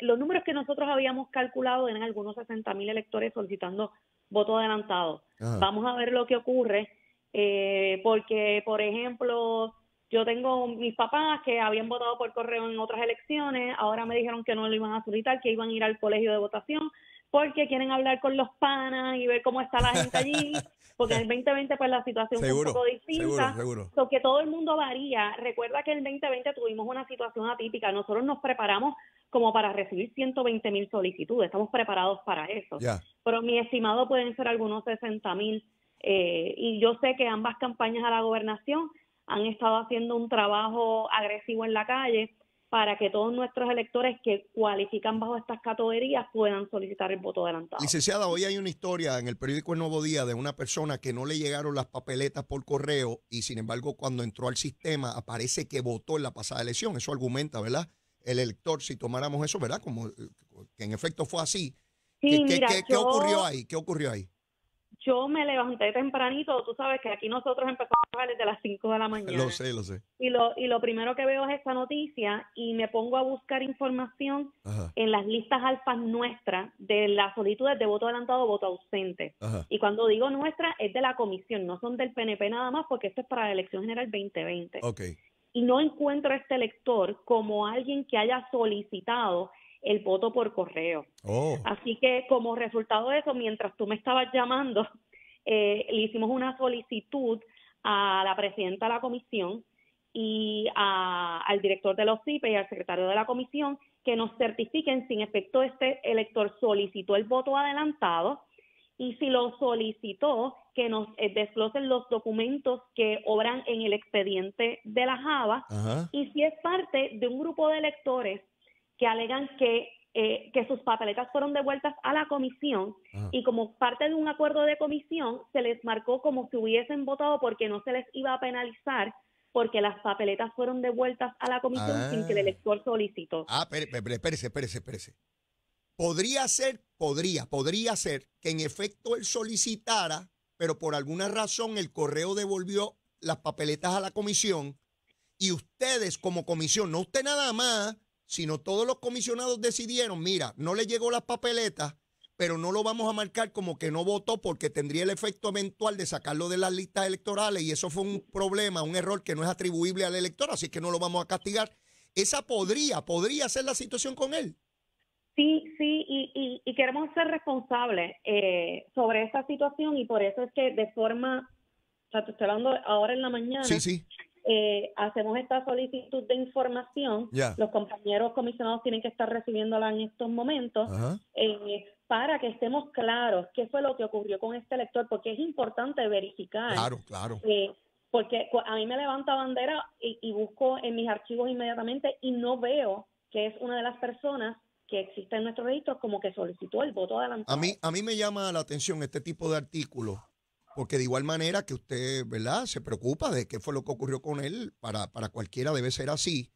los números que nosotros habíamos calculado eran algunos 60 mil electores solicitando voto adelantado. Vamos a ver lo que ocurre. Eh, porque, por ejemplo, yo tengo mis papás que habían votado por correo en otras elecciones, ahora me dijeron que no lo iban a solicitar, que iban a ir al colegio de votación, porque quieren hablar con los panas y ver cómo está la gente allí, <laughs> porque en el 2020 pues la situación es un poco distinta, seguro, seguro. todo el mundo varía. Recuerda que en el 2020 tuvimos una situación atípica, nosotros nos preparamos como para recibir 120 mil solicitudes, estamos preparados para eso, pero mi estimado pueden ser algunos 60 mil eh, y yo sé que ambas campañas a la gobernación han estado haciendo un trabajo agresivo en la calle para que todos nuestros electores que cualifican bajo estas categorías puedan solicitar el voto adelantado. Licenciada, hoy hay una historia en el periódico El Nuevo Día de una persona que no le llegaron las papeletas por correo y sin embargo cuando entró al sistema aparece que votó en la pasada elección. Eso argumenta, ¿verdad? El elector, si tomáramos eso, ¿verdad? Como eh, que en efecto fue así. Sí, ¿Qué ocurrió ahí? ¿Qué ocurrió ahí? yo me levanté tempranito, tú sabes que aquí nosotros empezamos a trabajar desde las 5 de la mañana. Lo sé, lo sé. Y lo, y lo primero que veo es esta noticia y me pongo a buscar información en las listas alfas nuestras de las solicitudes de voto adelantado, voto ausente. Y cuando digo nuestra, es de la comisión, no son del PNP nada más, porque esto es para la elección general 2020. Okay. Y no encuentro a este elector como alguien que haya solicitado el voto por correo. Oh. Así que como resultado de eso, mientras tú me estabas llamando, <laughs> eh, le hicimos una solicitud a la presidenta de la comisión y al director de los CIPE y al secretario de la comisión que nos certifiquen si en efecto este elector solicitó el voto adelantado y si lo solicitó, que nos eh, desglosen los documentos que obran en el expediente de la JAVA y si es parte de un grupo de electores que alegan que, eh, que sus papeletas fueron devueltas a la comisión ah. y como parte de un acuerdo de comisión se les marcó como si hubiesen votado porque no se les iba a penalizar porque las papeletas fueron devueltas a la comisión sin que el ah. elector solicitó. Ah, espérese, espérese, espérese. Podría ser, podría, podría ser que en efecto él solicitara, pero por alguna razón el correo devolvió las papeletas a la comisión y ustedes como comisión, no usted nada más, sino todos los comisionados decidieron, mira, no le llegó la papeleta, pero no lo vamos a marcar como que no votó porque tendría el efecto eventual de sacarlo de las listas electorales y eso fue un problema, un error que no es atribuible al elector, así que no lo vamos a castigar. Esa podría, podría ser la situación con él. Sí, sí, y, queremos ser responsables eh, sobre esa situación y por eso es que de forma, o te estoy hablando ahora en la mañana, sí, sí. Eh, hacemos esta solicitud de información. Los compañeros comisionados tienen que estar recibiéndola en estos momentos eh, para que estemos claros qué fue lo que ocurrió con este elector, porque es importante verificar. Claro, claro. Eh, porque a mí me levanta bandera y, busco en mis archivos inmediatamente y no veo que es una de las personas que existe en nuestro registro como que solicitó el voto adelantado. A mí, a mí me llama la atención este tipo de artículos porque de igual manera que usted, ¿verdad?, se preocupa de qué fue lo que ocurrió con él, para, cualquiera debe ser así.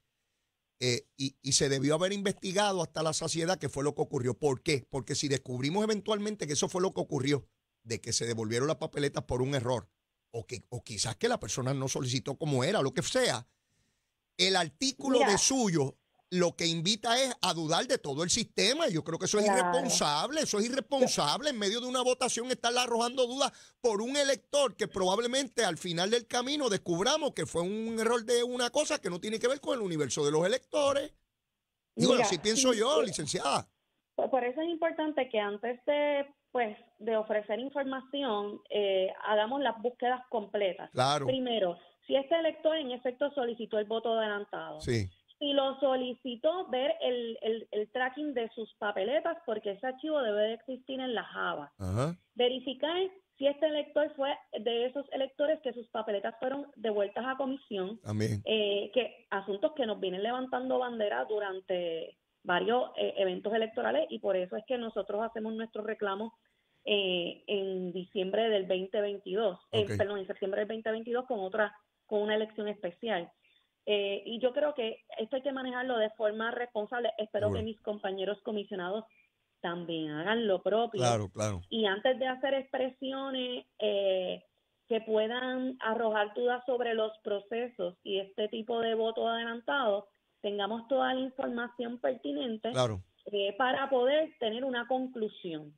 Eh, y, se debió haber investigado hasta la saciedad que fue lo que ocurrió. ¿Por qué? Porque si descubrimos eventualmente que eso fue lo que ocurrió, de que se devolvieron las papeletas por un error, o, que, o quizás que la persona no solicitó como era, lo que sea, el artículo de suyo lo que invita es a dudar de todo el sistema. Yo creo que eso es irresponsable, eso es irresponsable. En medio de una votación estar arrojando dudas por un elector que probablemente al final del camino descubramos que fue un error de una cosa que no tiene que ver con el universo de los electores. Y así pienso yo, licenciada. Por eso es importante que antes de pues de ofrecer información eh, hagamos las búsquedas completas. Claro. Primero, si este elector en efecto solicitó el voto adelantado. Sí y lo solicitó ver el, el, tracking de sus papeletas porque ese archivo debe de existir en la Java. Verificar si este elector fue de esos electores que sus papeletas fueron devueltas a comisión. Eh, que asuntos que nos vienen levantando bandera durante varios eh, eventos electorales y por eso es que nosotros hacemos nuestro reclamo eh, en diciembre del 2022, perdón, en septiembre del 2022 con otra con una elección especial. Eh, y yo creo que esto hay que manejarlo de forma responsable. Espero que mis compañeros comisionados también hagan lo propio. Y antes de hacer expresiones eh, que puedan arrojar dudas sobre los procesos y este tipo de voto adelantado, tengamos toda la información pertinente eh, para poder tener una conclusión.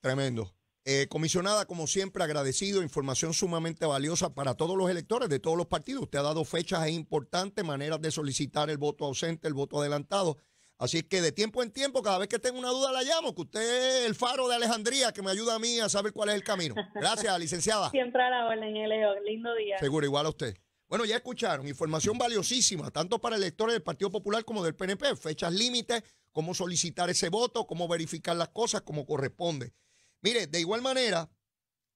Tremendo. Eh, comisionada, como siempre, agradecido, información sumamente valiosa para todos los electores de todos los partidos. Usted ha dado fechas e importantes, maneras de solicitar el voto ausente, el voto adelantado. Así que de tiempo en tiempo, cada vez que tengo una duda, la llamo, que usted es el faro de Alejandría que me ayuda a mí a saber cuál es el camino. Gracias, <laughs> licenciada. Siempre a la orden, eh, Lindo día. Seguro, igual a usted. Bueno, ya escucharon, información valiosísima, tanto para electores del Partido Popular como del PNP, fechas límites, cómo solicitar ese voto, cómo verificar las cosas como corresponde. Mire, de igual manera,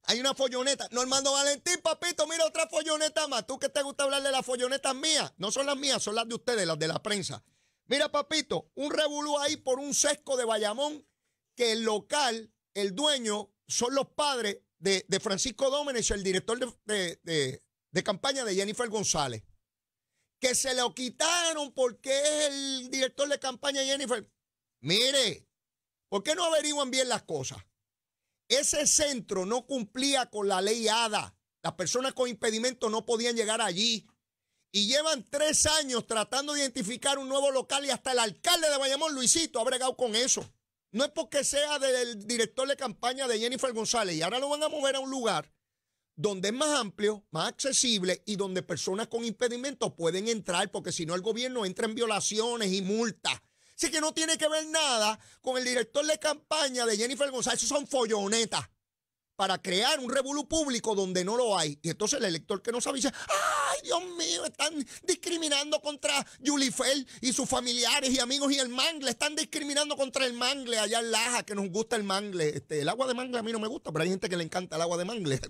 hay una folloneta. Normando Valentín, papito, mira otra folloneta más. Tú que te gusta hablar de las follonetas mías. No son las mías, son las de ustedes, las de la prensa. Mira, papito, un revolú ahí por un sesco de Bayamón que el local, el dueño, son los padres de, Francisco Dómenes, el director de, de campaña de Jennifer González. Que se lo quitaron porque es el director de campaña de Jennifer. Mire, ¿por qué no averiguan bien las cosas? Ese centro no cumplía con la ley ADA. Las personas con impedimento no podían llegar allí. Y llevan tres años tratando de identificar un nuevo local y hasta el alcalde de Bayamón, Luisito, ha bregado con eso. No es porque sea del director de campaña de Jennifer González. Y ahora lo van a mover a un lugar donde es más amplio, más accesible y donde personas con impedimentos pueden entrar, porque si no el gobierno entra en violaciones y multas. Así que no tiene que ver nada con el director de campaña de Jennifer González. esos son follonetas para crear un revuelo público donde no lo hay. Y entonces el elector que no sabe dice, ay Dios mío, están discriminando contra Julifel y sus familiares y amigos y el mangle, están discriminando contra el mangle allá en Laja, que nos gusta el mangle. Este, el agua de mangle a mí no me gusta, pero hay gente que le encanta el agua de mangle.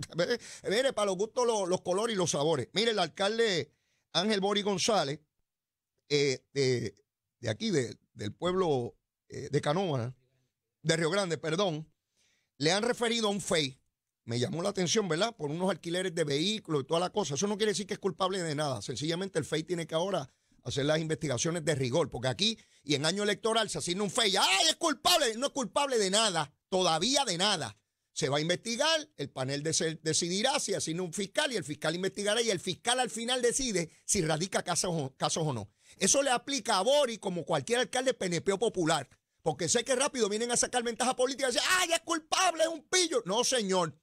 <laughs> Mire, para los gustos los, colores y los sabores. Mire, el alcalde Ángel Bori González, eh, de aquí, de, del pueblo eh, de Canoa, de Río Grande, perdón, le han referido a un FEI. Me llamó la atención, ¿verdad? Por unos alquileres de vehículos y toda la cosa. Eso no quiere decir que es culpable de nada. Sencillamente el FEI tiene que ahora hacer las investigaciones de rigor, porque aquí y en año electoral se asigna un FEI. ¡Ay, es culpable! No es culpable de nada, todavía de nada. Se va a investigar, el panel decidirá si asigna un fiscal y el fiscal investigará y el fiscal al final decide si radica casos o no. Eso le aplica a Bori como cualquier alcalde PNP popular. Porque sé que rápido vienen a sacar ventaja política y decir, ¡ay, es culpable, es un pillo! No, señor.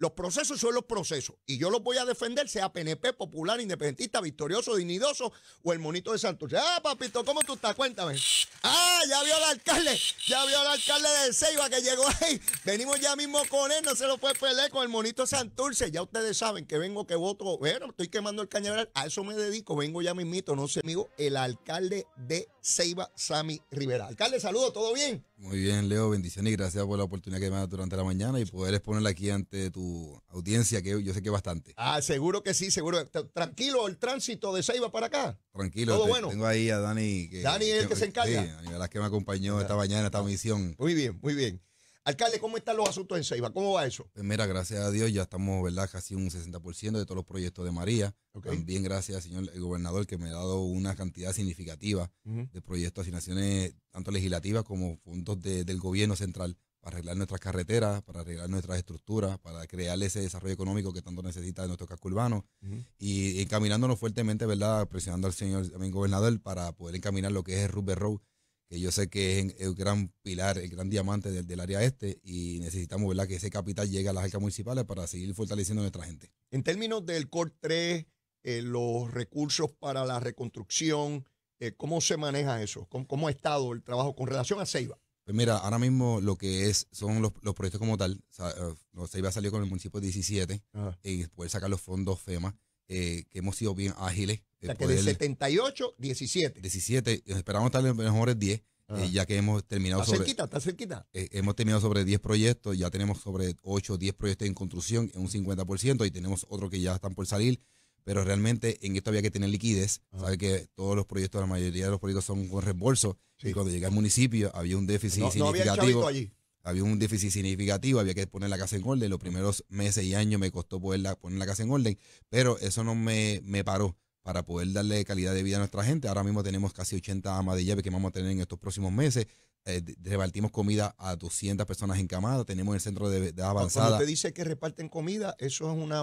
Los procesos son los procesos. Y yo los voy a defender, sea PNP, popular, independentista, victorioso, dignidoso o el monito de Santurce. Ah, papito, ¿cómo tú estás? Cuéntame. Ah, ya vio al alcalde. Ya vio al alcalde de Ceiba que llegó ahí. Venimos ya mismo con él. No se lo puede pelear con el monito de Santurce. Ya ustedes saben que vengo, que voto. Bueno, estoy quemando el cañaveral. A eso me dedico. Vengo ya mismito. No sé, amigo. El alcalde de Ceiba, Sami Rivera. Alcalde, saludo. ¿Todo bien? Muy bien, Leo. Bendiciones y gracias por la oportunidad que me das durante la mañana y poder exponerla aquí ante tu audiencia, que yo sé que bastante. Ah, seguro que sí, seguro. Tranquilo, el tránsito de Ceiba para acá. Tranquilo, Todo tengo ahí a Dani. Que, Dani es el que, se encarga. Sí, es que me acompañó esta ah. mañana, esta misión. Muy bien, muy bien. Alcalde, ¿cómo están los asuntos en Ceiba? ¿Cómo va eso? Pues mira, gracias a Dios ya estamos, ¿verdad? Casi un 60% de todos los proyectos de María. También gracias al señor gobernador que me ha dado una cantidad significativa de proyectos, asignaciones tanto legislativas como fondos del gobierno central para arreglar nuestras carreteras, para arreglar nuestras estructuras, para crear ese desarrollo económico que tanto necesita de nuestro casco urbano y encaminándonos fuertemente, ¿verdad? Presionando al señor también gobernador para poder encaminar lo que es el Rubber Road, que yo sé que es el gran pilar, el gran diamante del, área este y necesitamos, ¿verdad? Que ese capital llegue a las arcas municipales para seguir fortaleciendo a nuestra gente. En términos del COR 3, eh, los recursos para la reconstrucción, eh, ¿cómo se maneja eso? ¿Cómo, ¿Cómo ha estado el trabajo con relación a Ceiba? Pues mira, ahora mismo lo que es son los, proyectos como tal. O se eh, iba a salir con el municipio 17 y poder sacar los fondos FEMA, eh, que hemos sido bien ágiles. Eh, o sea, que de 78, 17. 17, esperamos estar en los mejores 10. ya que hemos terminado está cerquita, está cerquita. hemos terminado sobre 10 proyectos, ya tenemos sobre 8 o 10 proyectos en construcción en un 50% y tenemos otros que ya están por salir pero realmente en esto había que tener liquidez. Ah. Sabes que todos los proyectos, la mayoría de los proyectos son con reembolso. Y cuando llegué al municipio había un déficit significativo. No había, allí. había un déficit significativo, había que poner la casa en orden. Los primeros meses y años me costó poder poner la casa en orden, pero eso no me, me paró para poder darle calidad de vida a nuestra gente. Ahora mismo tenemos casi 80 amas de que vamos a tener en estos próximos meses. Eh, repartimos comida a 200 personas en camada. Tenemos el centro de, avanzada. Cuando usted dice que reparten comida, eso es una,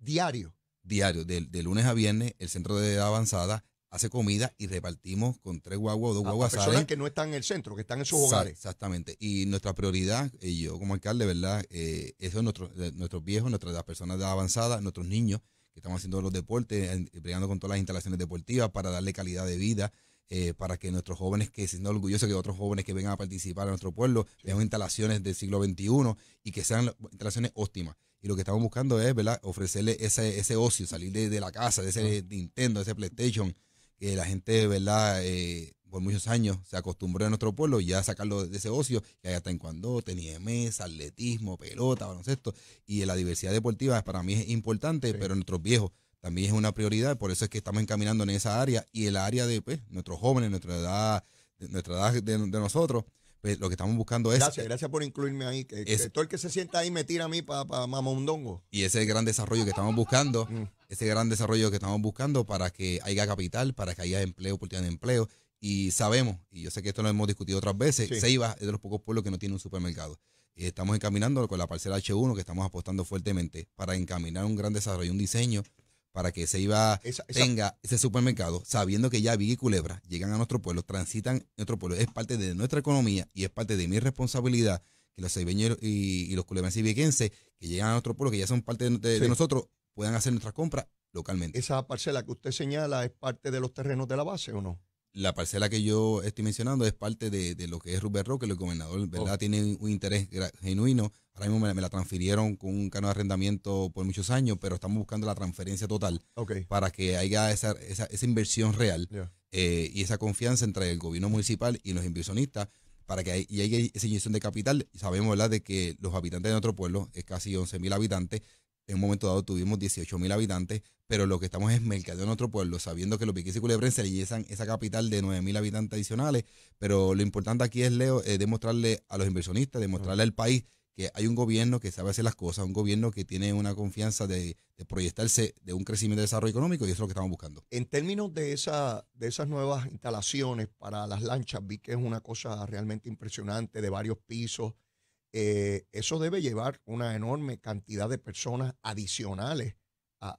diario. Diario, de, lunes a viernes, el centro de edad avanzada hace comida y repartimos con tres guaguas o dos guaguas. A personas que no están en el centro, que están en sus hogares. Exactamente. Y nuestra prioridad, eh, yo como alcalde, ¿verdad? Eh, eso es eh, nuestros viejos, nuestras personas de edad avanzada, nuestros niños que estamos haciendo los deportes, brigando con todas las instalaciones deportivas para darle calidad de vida eh, para que nuestros jóvenes que siendo orgullosos que otros jóvenes que vengan a participar en nuestro pueblo vean instalaciones del siglo XXI y que sean instalaciones óptimas. Y lo que estamos buscando es, ¿verdad? Ofrecerle ese, ocio, salir de, la casa, de ese ah. Nintendo, de ese PlayStation, que la gente, ¿verdad? Eh, por muchos años se acostumbró a nuestro pueblo ya sacarlo de ese ocio, que allá está en cuando tenía mesa, atletismo, pelota, baloncesto, y la diversidad deportiva para mí es importante, pero nuestros viejos también es una prioridad, por eso es que estamos encaminando en esa área y el área de pues, nuestros jóvenes, nuestra edad, nuestra edad de, nosotros, pues lo que estamos buscando es... Gracias, gracias por incluirme ahí. Que, sector que el que se sienta ahí me tira a mí para pa, mamondongo. Y ese es el gran desarrollo que estamos buscando, mm. ese gran desarrollo que estamos buscando para que haya capital, para que haya empleo, oportunidad de empleo. Y sabemos, y yo sé que esto lo hemos discutido otras veces, se iba es de los pocos pueblos que no tiene un supermercado y estamos encaminando con la parcela H1 que estamos apostando fuertemente para encaminar un gran desarrollo, un diseño para que se iba tenga ese supermercado, sabiendo que ya vi y Culebra llegan a nuestro pueblo, transitan nuestro pueblo. Es parte de nuestra economía y es parte de mi responsabilidad que los seibeños y, los culebras y que llegan a nuestro pueblo, que ya son parte de nosotros, puedan hacer nuestras compras localmente. ¿Esa parcela que usted señala es parte de los terrenos de la base o no? la parcela que yo estoy mencionando es parte de, lo que es Rupert Rock, el gobernador ¿verdad? tiene un interés genuino. Ahora mismo me, la transfirieron con un cano de arrendamiento por muchos años, pero estamos buscando la transferencia total para que haya esa, esa, esa inversión real eh, y esa confianza entre el gobierno municipal y los inversionistas para que haya, y haya esa inyección de capital. Sabemos ¿verdad? de que los habitantes de nuestro pueblo es casi 11.000 habitantes. En un momento dado tuvimos 18.000 habitantes pero lo que estamos es mercadeo en otro pueblo, sabiendo que los piquis y culebres se esa capital de 9.000 habitantes adicionales, pero lo importante aquí es, Leo, demostrarle a los inversionistas, demostrarle al país que hay un gobierno que sabe hacer las cosas, un gobierno que tiene una confianza de, proyectarse de un crecimiento de desarrollo económico y eso es lo que estamos buscando. En términos de, esa, de esas nuevas instalaciones para las lanchas, vi que es una cosa realmente impresionante de varios pisos. Eh, eso debe llevar una enorme cantidad de personas adicionales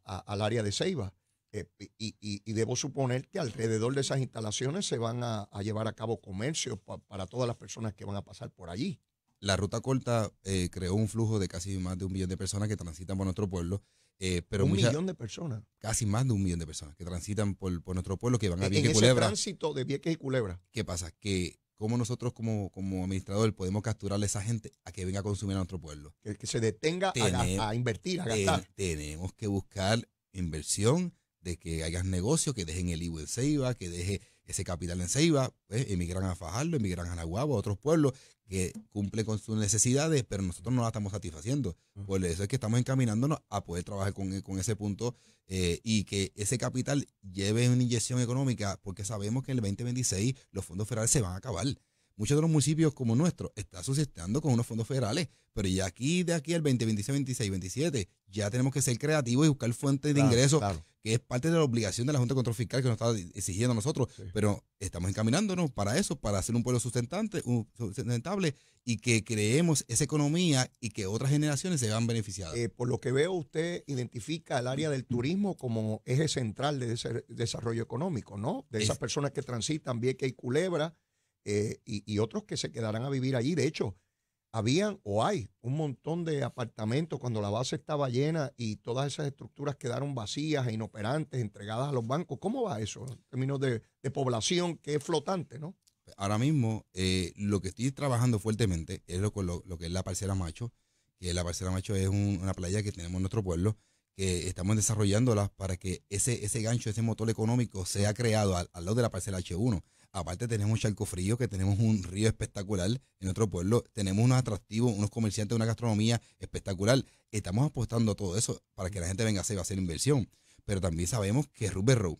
al área de Ceiba. Eh, y, debo suponer que alrededor de esas instalaciones se van a, llevar a cabo comercios para todas las personas que van a pasar por allí. La ruta corta eh, creó un flujo de casi más de un millón de personas que transitan por nuestro pueblo. Eh, un millón de personas. Casi más de un millón de personas que transitan por, nuestro pueblo, que van a Vieques y Culebra. tránsito de Vieques y Culebra. ¿Qué pasa? Que cómo nosotros como, como administrador podemos capturarle a esa gente a que venga a consumir a nuestro pueblo. Que, que se detenga a, invertir, a gastar. tenemos que buscar inversión de que haya negocios, que dejen el IBU en Ceiba, que deje ese capital en Ceiba, pues, emigran a Fajardo, emigran a Nahuabo, a otros pueblos, que cumple con sus necesidades, pero nosotros no la estamos satisfaciendo. Por eso es que estamos encaminándonos a poder trabajar con, ese punto eh, y que ese capital lleve una inyección económica, porque sabemos que en el 2026 los fondos federales se van a acabar. Muchos de los municipios como nuestro están subsistiendo con unos fondos federales, pero ya aquí, de aquí al 2026, 26, 27, ya tenemos que ser creativos y buscar fuentes de ingresos que es parte de la obligación de la Junta de Control Fiscal que nos está exigiendo a nosotros, pero estamos encaminándonos para eso, para hacer un pueblo sustentante, sustentable y que creemos esa economía y que otras generaciones se vean beneficiadas. Eh, por lo que veo, usted identifica el área del turismo como eje central de ese desarrollo económico, ¿no? De esas personas que transitan que hay Culebra eh, y otros que se quedarán a vivir allí. De hecho, habían o hay un montón de apartamentos cuando la base estaba llena y todas esas estructuras quedaron vacías e inoperantes, entregadas a los bancos. ¿Cómo va eso en términos de, población que es flotante, no? Ahora mismo eh, lo que estoy trabajando fuertemente es lo, que es la parcela macho, que la parcela macho es una playa que tenemos en nuestro pueblo, que estamos desarrollándola para que ese, ese gancho, ese motor económico sea creado al, al lado de la parcela H1. Aparte tenemos Charcofrío, que tenemos un río espectacular en otro pueblo. Tenemos unos atractivos, unos comerciantes, una gastronomía espectacular. Estamos apostando a todo eso para que la gente venga a hacer inversión. Pero también sabemos que Rupert Road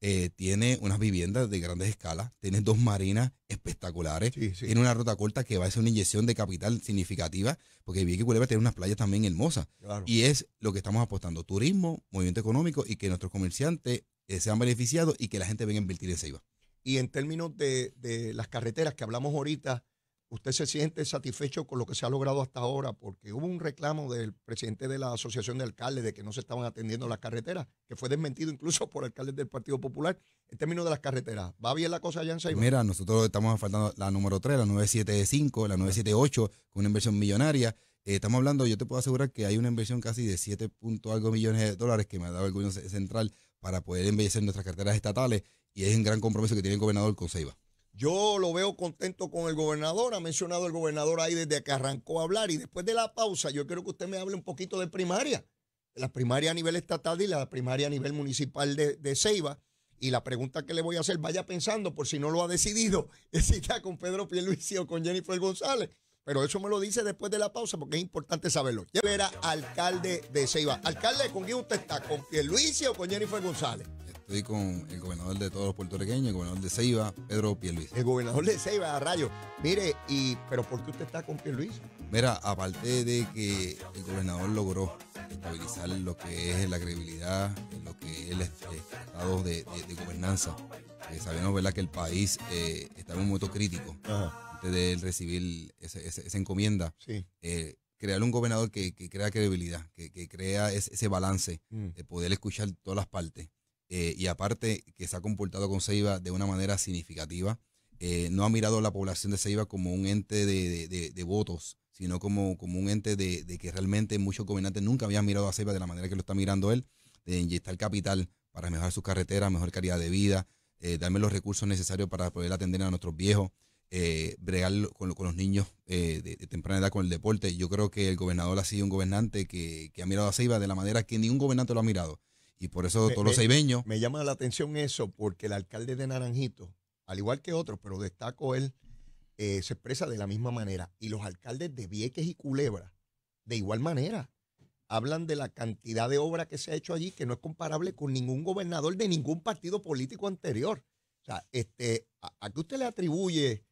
eh, tiene unas viviendas de grandes escalas, tiene dos marinas espectaculares, tiene una ruta corta que va a ser una inyección de capital significativa, porque Vieques Culebra tiene unas playas también hermosas. Y es lo que estamos apostando, turismo, movimiento económico y que nuestros comerciantes eh, sean beneficiados y que la gente venga a invertir en Ceiba. Y en términos de, las carreteras que hablamos ahorita, ¿usted se siente satisfecho con lo que se ha logrado hasta ahora? Porque hubo un reclamo del presidente de la Asociación de Alcaldes de que no se estaban atendiendo las carreteras, que fue desmentido incluso por alcaldes del Partido Popular. En términos de las carreteras, ¿va bien la cosa allá en Saiba? Mira, nosotros estamos faltando la número 3, la 975, la 978, con una inversión millonaria. Eh, estamos hablando, yo te puedo asegurar que hay una inversión casi de 7 algo millones de dólares que me ha dado el gobierno central para poder embellecer nuestras carreteras estatales y es un gran compromiso que tiene el gobernador con Ceiba. Yo lo veo contento con el gobernador, ha mencionado el gobernador ahí desde que arrancó a hablar y después de la pausa yo quiero que usted me hable un poquito de primaria, la primaria a nivel estatal y la primaria a nivel municipal de, de Ceiba. Y la pregunta que le voy a hacer, vaya pensando, por si no lo ha decidido, <laughs> es si está con Pedro Pierluisi o con Jennifer González. Pero eso me lo dice después de la pausa porque es importante saberlo. Yo era alcalde de Ceiba. Alcalde, ¿con quién usted está? ¿Con Pierluisi o con Jennifer González? Estoy con el gobernador de todos los puertorriqueños, el gobernador de Ceiba, Pedro Pierluis. El gobernador de Ceiba, rayo. Mire, y, pero ¿por qué usted está con Luis. Mira, aparte de que el gobernador logró estabilizar lo que es la credibilidad, lo que es el estado de, gobernanza, eh, sabemos ¿verdad? que el país eh, está en un momento crítico antes de recibir esa encomienda. Eh, crear un gobernador que, crea credibilidad, que, crea ese, balance, mm. de poder escuchar todas las partes. Eh, y aparte que se ha comportado con Ceiba de una manera significativa. Eh, no ha mirado a la población de Ceiba como un ente de, votos, sino como, como un ente de, que realmente muchos gobernantes nunca habían mirado a Ceiba de la manera que lo está mirando él, de inyectar capital para mejorar sus carreteras, mejor calidad de vida, eh, darme los recursos necesarios para poder atender a nuestros viejos, eh, bregar con, los niños de, temprana edad con el deporte. Yo creo que el gobernador ha sido un gobernante que, que, ha mirado a Ceiba de la manera que ningún gobernante lo ha mirado. Y por eso me, todos los seibeños. Me llama la atención eso porque el alcalde de Naranjito, al igual que otros, pero destaco él, eh, se expresa de la misma manera. Y los alcaldes de Vieques y Culebra, de igual manera, hablan de la cantidad de obra que se ha hecho allí que no es comparable con ningún gobernador de ningún partido político anterior. O sea, este, ¿a, qué usted le atribuye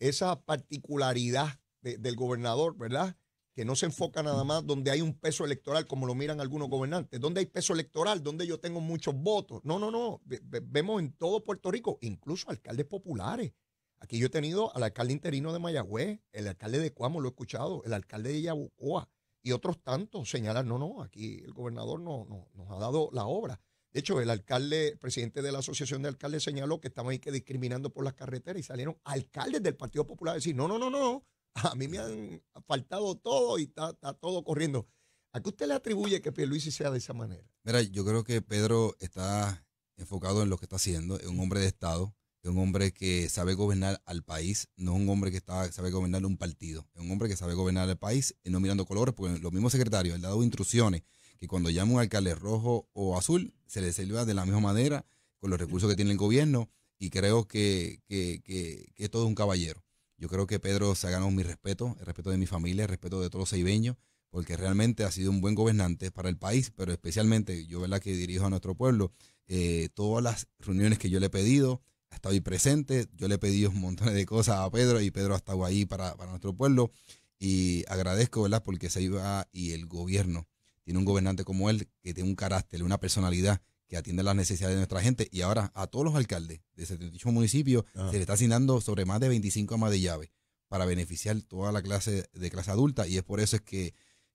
esa particularidad del gobernador, verdad? que no se enfoca nada más donde hay un peso electoral, como lo miran algunos gobernantes, donde hay peso electoral, donde yo tengo muchos votos. No, no, no. Vemos en todo Puerto Rico, incluso alcaldes populares. Aquí yo he tenido al alcalde interino de Mayagüez, el alcalde de Cuamo, lo he escuchado, el alcalde de Yabucoa y otros tantos señalan, no, no, aquí el gobernador no, nos ha dado la obra. De hecho, el alcalde, presidente de la Asociación de Alcaldes señaló que estaban ahí que discriminando por las carreteras y salieron alcaldes del Partido Popular a decir, no, no, no, no, a mí me han mm. faltado todo y está, todo corriendo. ¿A qué usted le atribuye que Pierluisi sea de esa manera? Mira, yo creo que Pedro está enfocado en lo que está haciendo, es un hombre de Estado, es un hombre que sabe gobernar al país, no es un hombre que sabe gobernar un partido, es un hombre que sabe gobernar al país, y no mirando colores, porque los mismos secretarios han dado instrucciones que cuando llama un alcalde rojo o azul, se le sirva de la misma manera con los recursos que tiene el gobierno, y creo que, que, que todo es un caballero. Yo creo que Pedro se ha ganado mi respeto, el respeto de mi familia, el respeto de todos los seibeños, porque realmente ha sido un buen gobernante para el país, pero especialmente yo, ¿verdad?, que dirijo a nuestro pueblo. Eh, todas las reuniones que yo le he pedido, ha estado ahí presente. Yo le he pedido un montón de cosas a Pedro y Pedro ha estado ahí para, para nuestro pueblo. Y agradezco, ¿verdad?, porque se iba y el gobierno tiene un gobernante como él que tiene un carácter, una personalidad que atiende las necesidades de nuestra gente. Y ahora a todos los alcaldes de 78 municipios se le está asignando sobre más de 25 amas de llave para beneficiar toda la clase de clase adulta. Y es por eso es que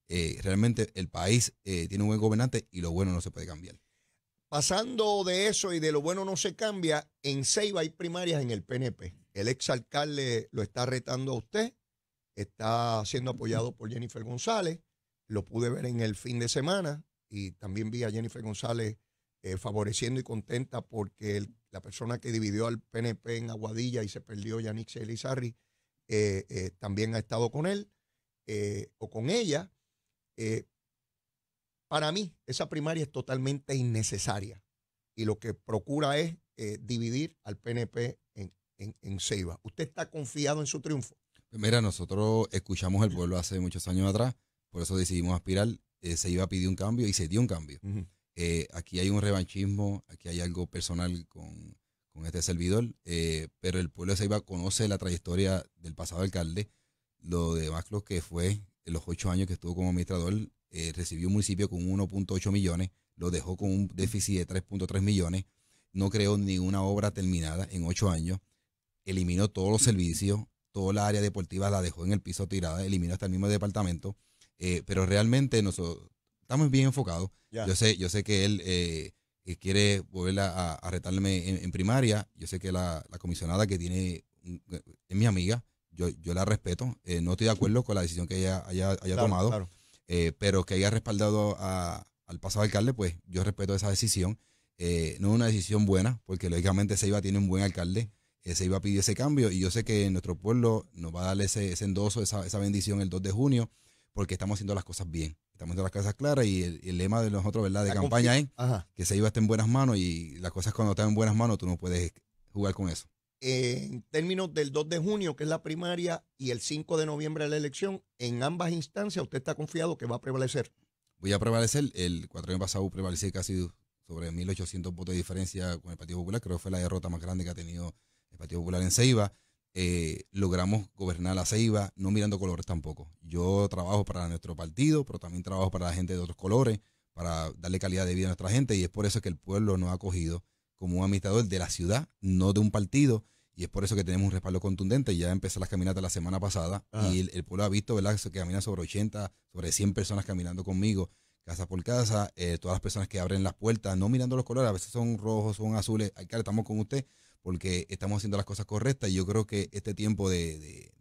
eh, realmente el país eh, tiene un buen gobernante y lo bueno no se puede cambiar. Pasando de eso y de lo bueno no se cambia, en Ceiba hay primarias en el PNP. El exalcalde lo está retando a usted, está siendo apoyado por Jennifer González, lo pude ver en el fin de semana y también vi a Jennifer González eh, favoreciendo y contenta porque la persona que dividió al PNP en Aguadilla y se perdió Yanix Elizarri eh, eh, también ha estado con él o con ella. para mí, esa primaria es totalmente innecesaria y lo que procura es dividir al PNP en, en, Ceiba. ¿Usted está confiado en su triunfo? Pues mira, nosotros escuchamos el pueblo hace muchos años atrás, por eso decidimos aspirar. se iba a pedir un cambio y se dio un cambio. Eh, aquí hay un revanchismo, aquí hay algo personal con, este servidor, eh, pero el pueblo de Ceiba conoce la trayectoria del pasado alcalde, lo de lo que fue en los ocho años que estuvo como administrador, eh, recibió un municipio con 1.8 millones, lo dejó con un déficit de 3.3 millones, no creó ninguna obra terminada en ocho años, eliminó todos los servicios, toda la área deportiva la dejó en el piso tirada, eliminó hasta el mismo departamento, pero realmente nosotros estamos bien enfocados. Yo, sé, yo sé que él eh, eh, quiere volver a, retarme en, primaria. Yo sé que la, comisionada que tiene mm, es mi amiga. Yo, yo la respeto. Eh, no estoy de acuerdo con la decisión que ella haya, tomado. pero que haya respaldado al pasado alcalde, pues yo respeto esa decisión. no es una decisión buena, porque lógicamente a tiene un buen alcalde. iba a pedir ese cambio y yo sé que nuestro pueblo nos va a dar ese, endoso, esa, esa, bendición el 2 de junio, porque estamos haciendo las cosas bien estamos de las casas claras y el, lema de nosotros, ¿verdad? De campaña es que se iba en buenas manos y las cosas cuando están en buenas manos tú no puedes jugar con eso. En términos del 2 de junio, que es la primaria, y el 5 de noviembre la elección, en ambas instancias usted está confiado que va a prevalecer. Voy a prevalecer. El cuatro años pasado prevalecí casi sobre 1.800 votos de diferencia con el Partido Popular. Creo que fue la derrota más grande que ha tenido el Partido Popular en Ceiba. Eh, logramos gobernar la ceiba, no mirando colores tampoco. Yo trabajo para nuestro partido, pero también trabajo para la gente de otros colores, para darle calidad de vida a nuestra gente, y es por eso que el pueblo nos ha acogido como un administrador de la ciudad, no de un partido, y es por eso que tenemos un respaldo contundente. Ya empecé las caminatas la semana pasada, ah. y el, pueblo ha visto, ¿verdad?, que camina sobre 80, sobre 100 personas caminando conmigo casa por casa, eh, todas las personas que abren las puertas, no mirando los colores, a veces son rojos, son azules, que estamos con usted, porque estamos haciendo las cosas correctas y yo creo que este tiempo de,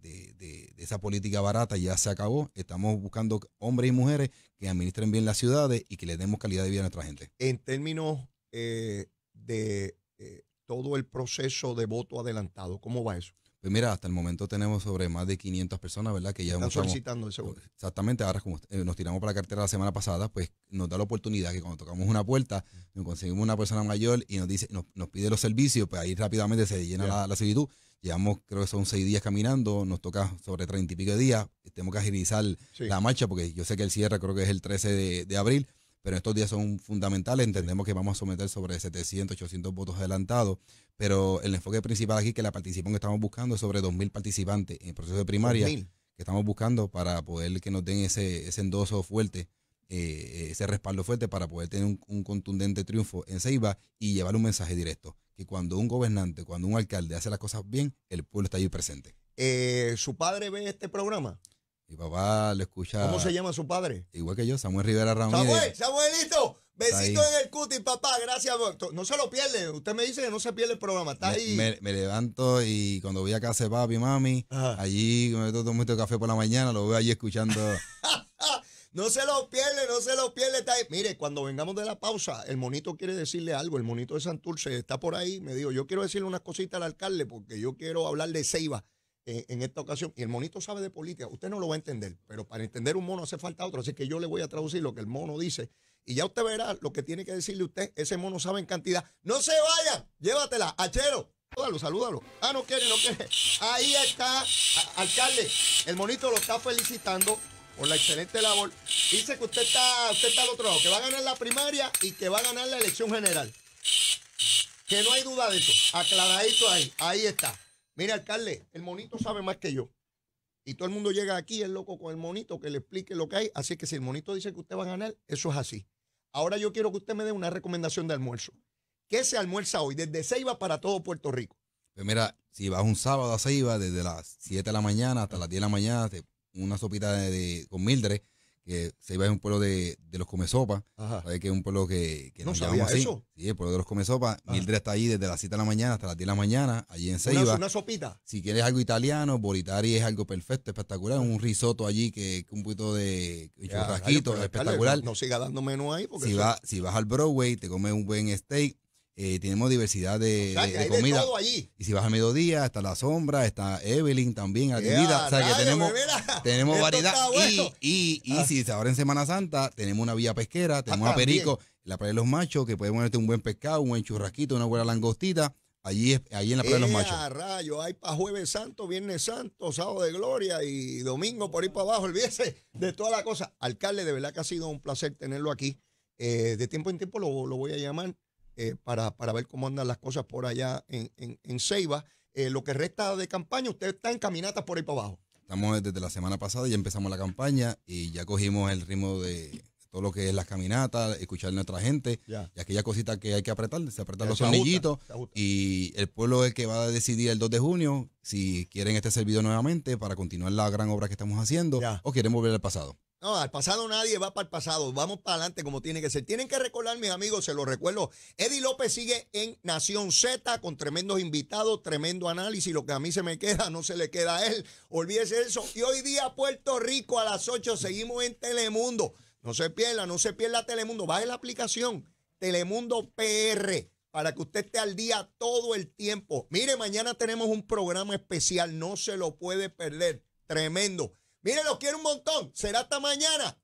esa política barata ya se acabó. Estamos buscando hombres y mujeres que administren bien las ciudades y que le demos calidad de vida a nuestra gente. En términos eh, de eh, todo el proceso de voto adelantado, ¿cómo va eso? Pues mira, hasta el momento tenemos sobre más de 500 personas, ¿verdad? Que ya Están solicitando el seguro. Exactamente, ahora como eh, nos tiramos para la cartera la semana pasada, pues nos da la oportunidad que cuando tocamos una puerta, nos conseguimos una persona mayor y nos dice, nos, pide los servicios, pues ahí rápidamente se llena la, la solicitud. Llevamos, creo que son seis días caminando, nos toca sobre treinta y pico de días, tenemos que agilizar la marcha porque yo sé que el cierre creo que es el 13 de, de abril pero estos días son fundamentales. Entendemos que vamos a someter sobre 700, 800 votos adelantados, pero el enfoque principal aquí, que la participación que estamos buscando es sobre 2.000 participantes en el proceso de primaria, que estamos buscando para poder que nos den ese, endoso fuerte, eh, eh, ese respaldo fuerte para poder tener un, contundente triunfo en Ceiba y llevar un mensaje directo, que cuando un gobernante, cuando un alcalde hace las cosas bien, el pueblo está allí presente. Eh, ¿Su padre ve este programa? Mi papá le escucha. ¿Cómo se llama su padre? Igual que yo, Samuel Rivera Ramírez. Samuel, Samuelito, besito en el cutis, papá, gracias. No se lo pierde, usted me dice que no se pierde el programa, está ahí. Me, levanto y cuando voy a casa de papi y mami, allí me tomo un de este café por la mañana, lo veo allí escuchando. <laughs> No se lo pierde, no se lo pierde. Está ahí. Mire, cuando vengamos de la pausa, el monito quiere decirle algo. El monito de Santurce está por ahí. Me digo, yo quiero decirle unas cositas al alcalde porque yo quiero hablar de Ceiba. Eh, en, esta ocasión. Y el monito sabe de política, usted no lo va a entender, pero para entender un mono hace falta otro, así que yo le voy a traducir lo que el mono dice. Y ya usted verá lo que tiene que decirle usted. Ese mono sabe en cantidad. ¡No se vayan! ¡Llévatela! ¡Achero! Salúdalo, salúdalo. Ah, no quiere, no quiere. Ahí está, alcalde. El monito lo está felicitando por la excelente labor. Dice que usted está, usted está al otro lado, que va a ganar la primaria y que va a ganar la elección general. Que no hay duda de eso. Aclaradito ahí. Ahí está. Mira, alcalde, el monito sabe más que yo. Y todo el mundo llega aquí, el loco con el monito, que le explique lo que hay. Así que si el monito dice que usted va a ganar, eso es así. Ahora yo quiero que usted me dé una recomendación de almuerzo. ¿Qué se almuerza hoy? Desde Ceiba para todo Puerto Rico. Pues mira, si vas un sábado a Ceiba, desde las 7 de la mañana hasta las 10 de la mañana, una sopita de con Mildred que se Ceiba es un pueblo de, de los Comesopas. Sabes que es un pueblo que, no se sabía así. Eso. Sí, el pueblo de los sopa ah. Mildred está ahí desde las 7 de la mañana hasta las 10 de la mañana, allí en Ceiba. Una, una sopita. Si quieres algo italiano, Boritari es algo perfecto, espectacular. Un risotto allí que, un poquito de churrasquito, pues, espectacular. no, siga dando menú ahí. Porque si, si vas al Broadway, te comes un buen steak eh, tenemos diversidad de, comida. Y si vas a mediodía, está La Sombra, está Evelyn también, la O sea que tenemos, tenemos variedad. Y, y, y ah. si ahora en Semana Santa, tenemos una vía pesquera, ah, tenemos Perico, en la playa de los machos, que puede ponerte un buen pescado, un buen churrasquito, una buena langostita. Allí, allí en la Playa de los Machos. rayo! Hay para Jueves Santo, Viernes Santo, Sábado de Gloria y domingo por ahí para abajo. Olvídese de toda la cosa. Alcalde, de verdad que ha sido un placer tenerlo aquí. Eh, de tiempo en tiempo lo, lo voy a llamar eh, para, para, ver cómo andan las cosas por allá en, en, Ceiba. Eh, lo que resta de campaña, usted está en caminatas por ahí para abajo. Estamos desde la semana pasada, ya empezamos la campaña y ya cogimos el ritmo de todo lo que es las caminatas, escuchar a nuestra gente ya. y aquella cosita que hay que apretar, se apretan los anillitos y el pueblo es el que va a decidir el 2 de junio si quieren este servidor nuevamente para continuar la gran obra que estamos haciendo o quieren volver al pasado. No, al pasado nadie va para el pasado. Vamos para adelante como tiene que ser. Tienen que recordar, mis amigos, se lo recuerdo. Eddie López sigue en Nación Z con tremendos invitados, tremendo análisis. Lo que a mí se me queda, no se le queda a él. Olvídese eso. Y hoy día, Puerto Rico, a las 8, seguimos en Telemundo. No se pierda, no se pierda Telemundo. Baje la aplicación Telemundo PR para que usted esté al día todo el tiempo. Mire, mañana tenemos un programa especial, no se lo puede perder. Tremendo. Mire, los quiero un montón. Será hasta mañana.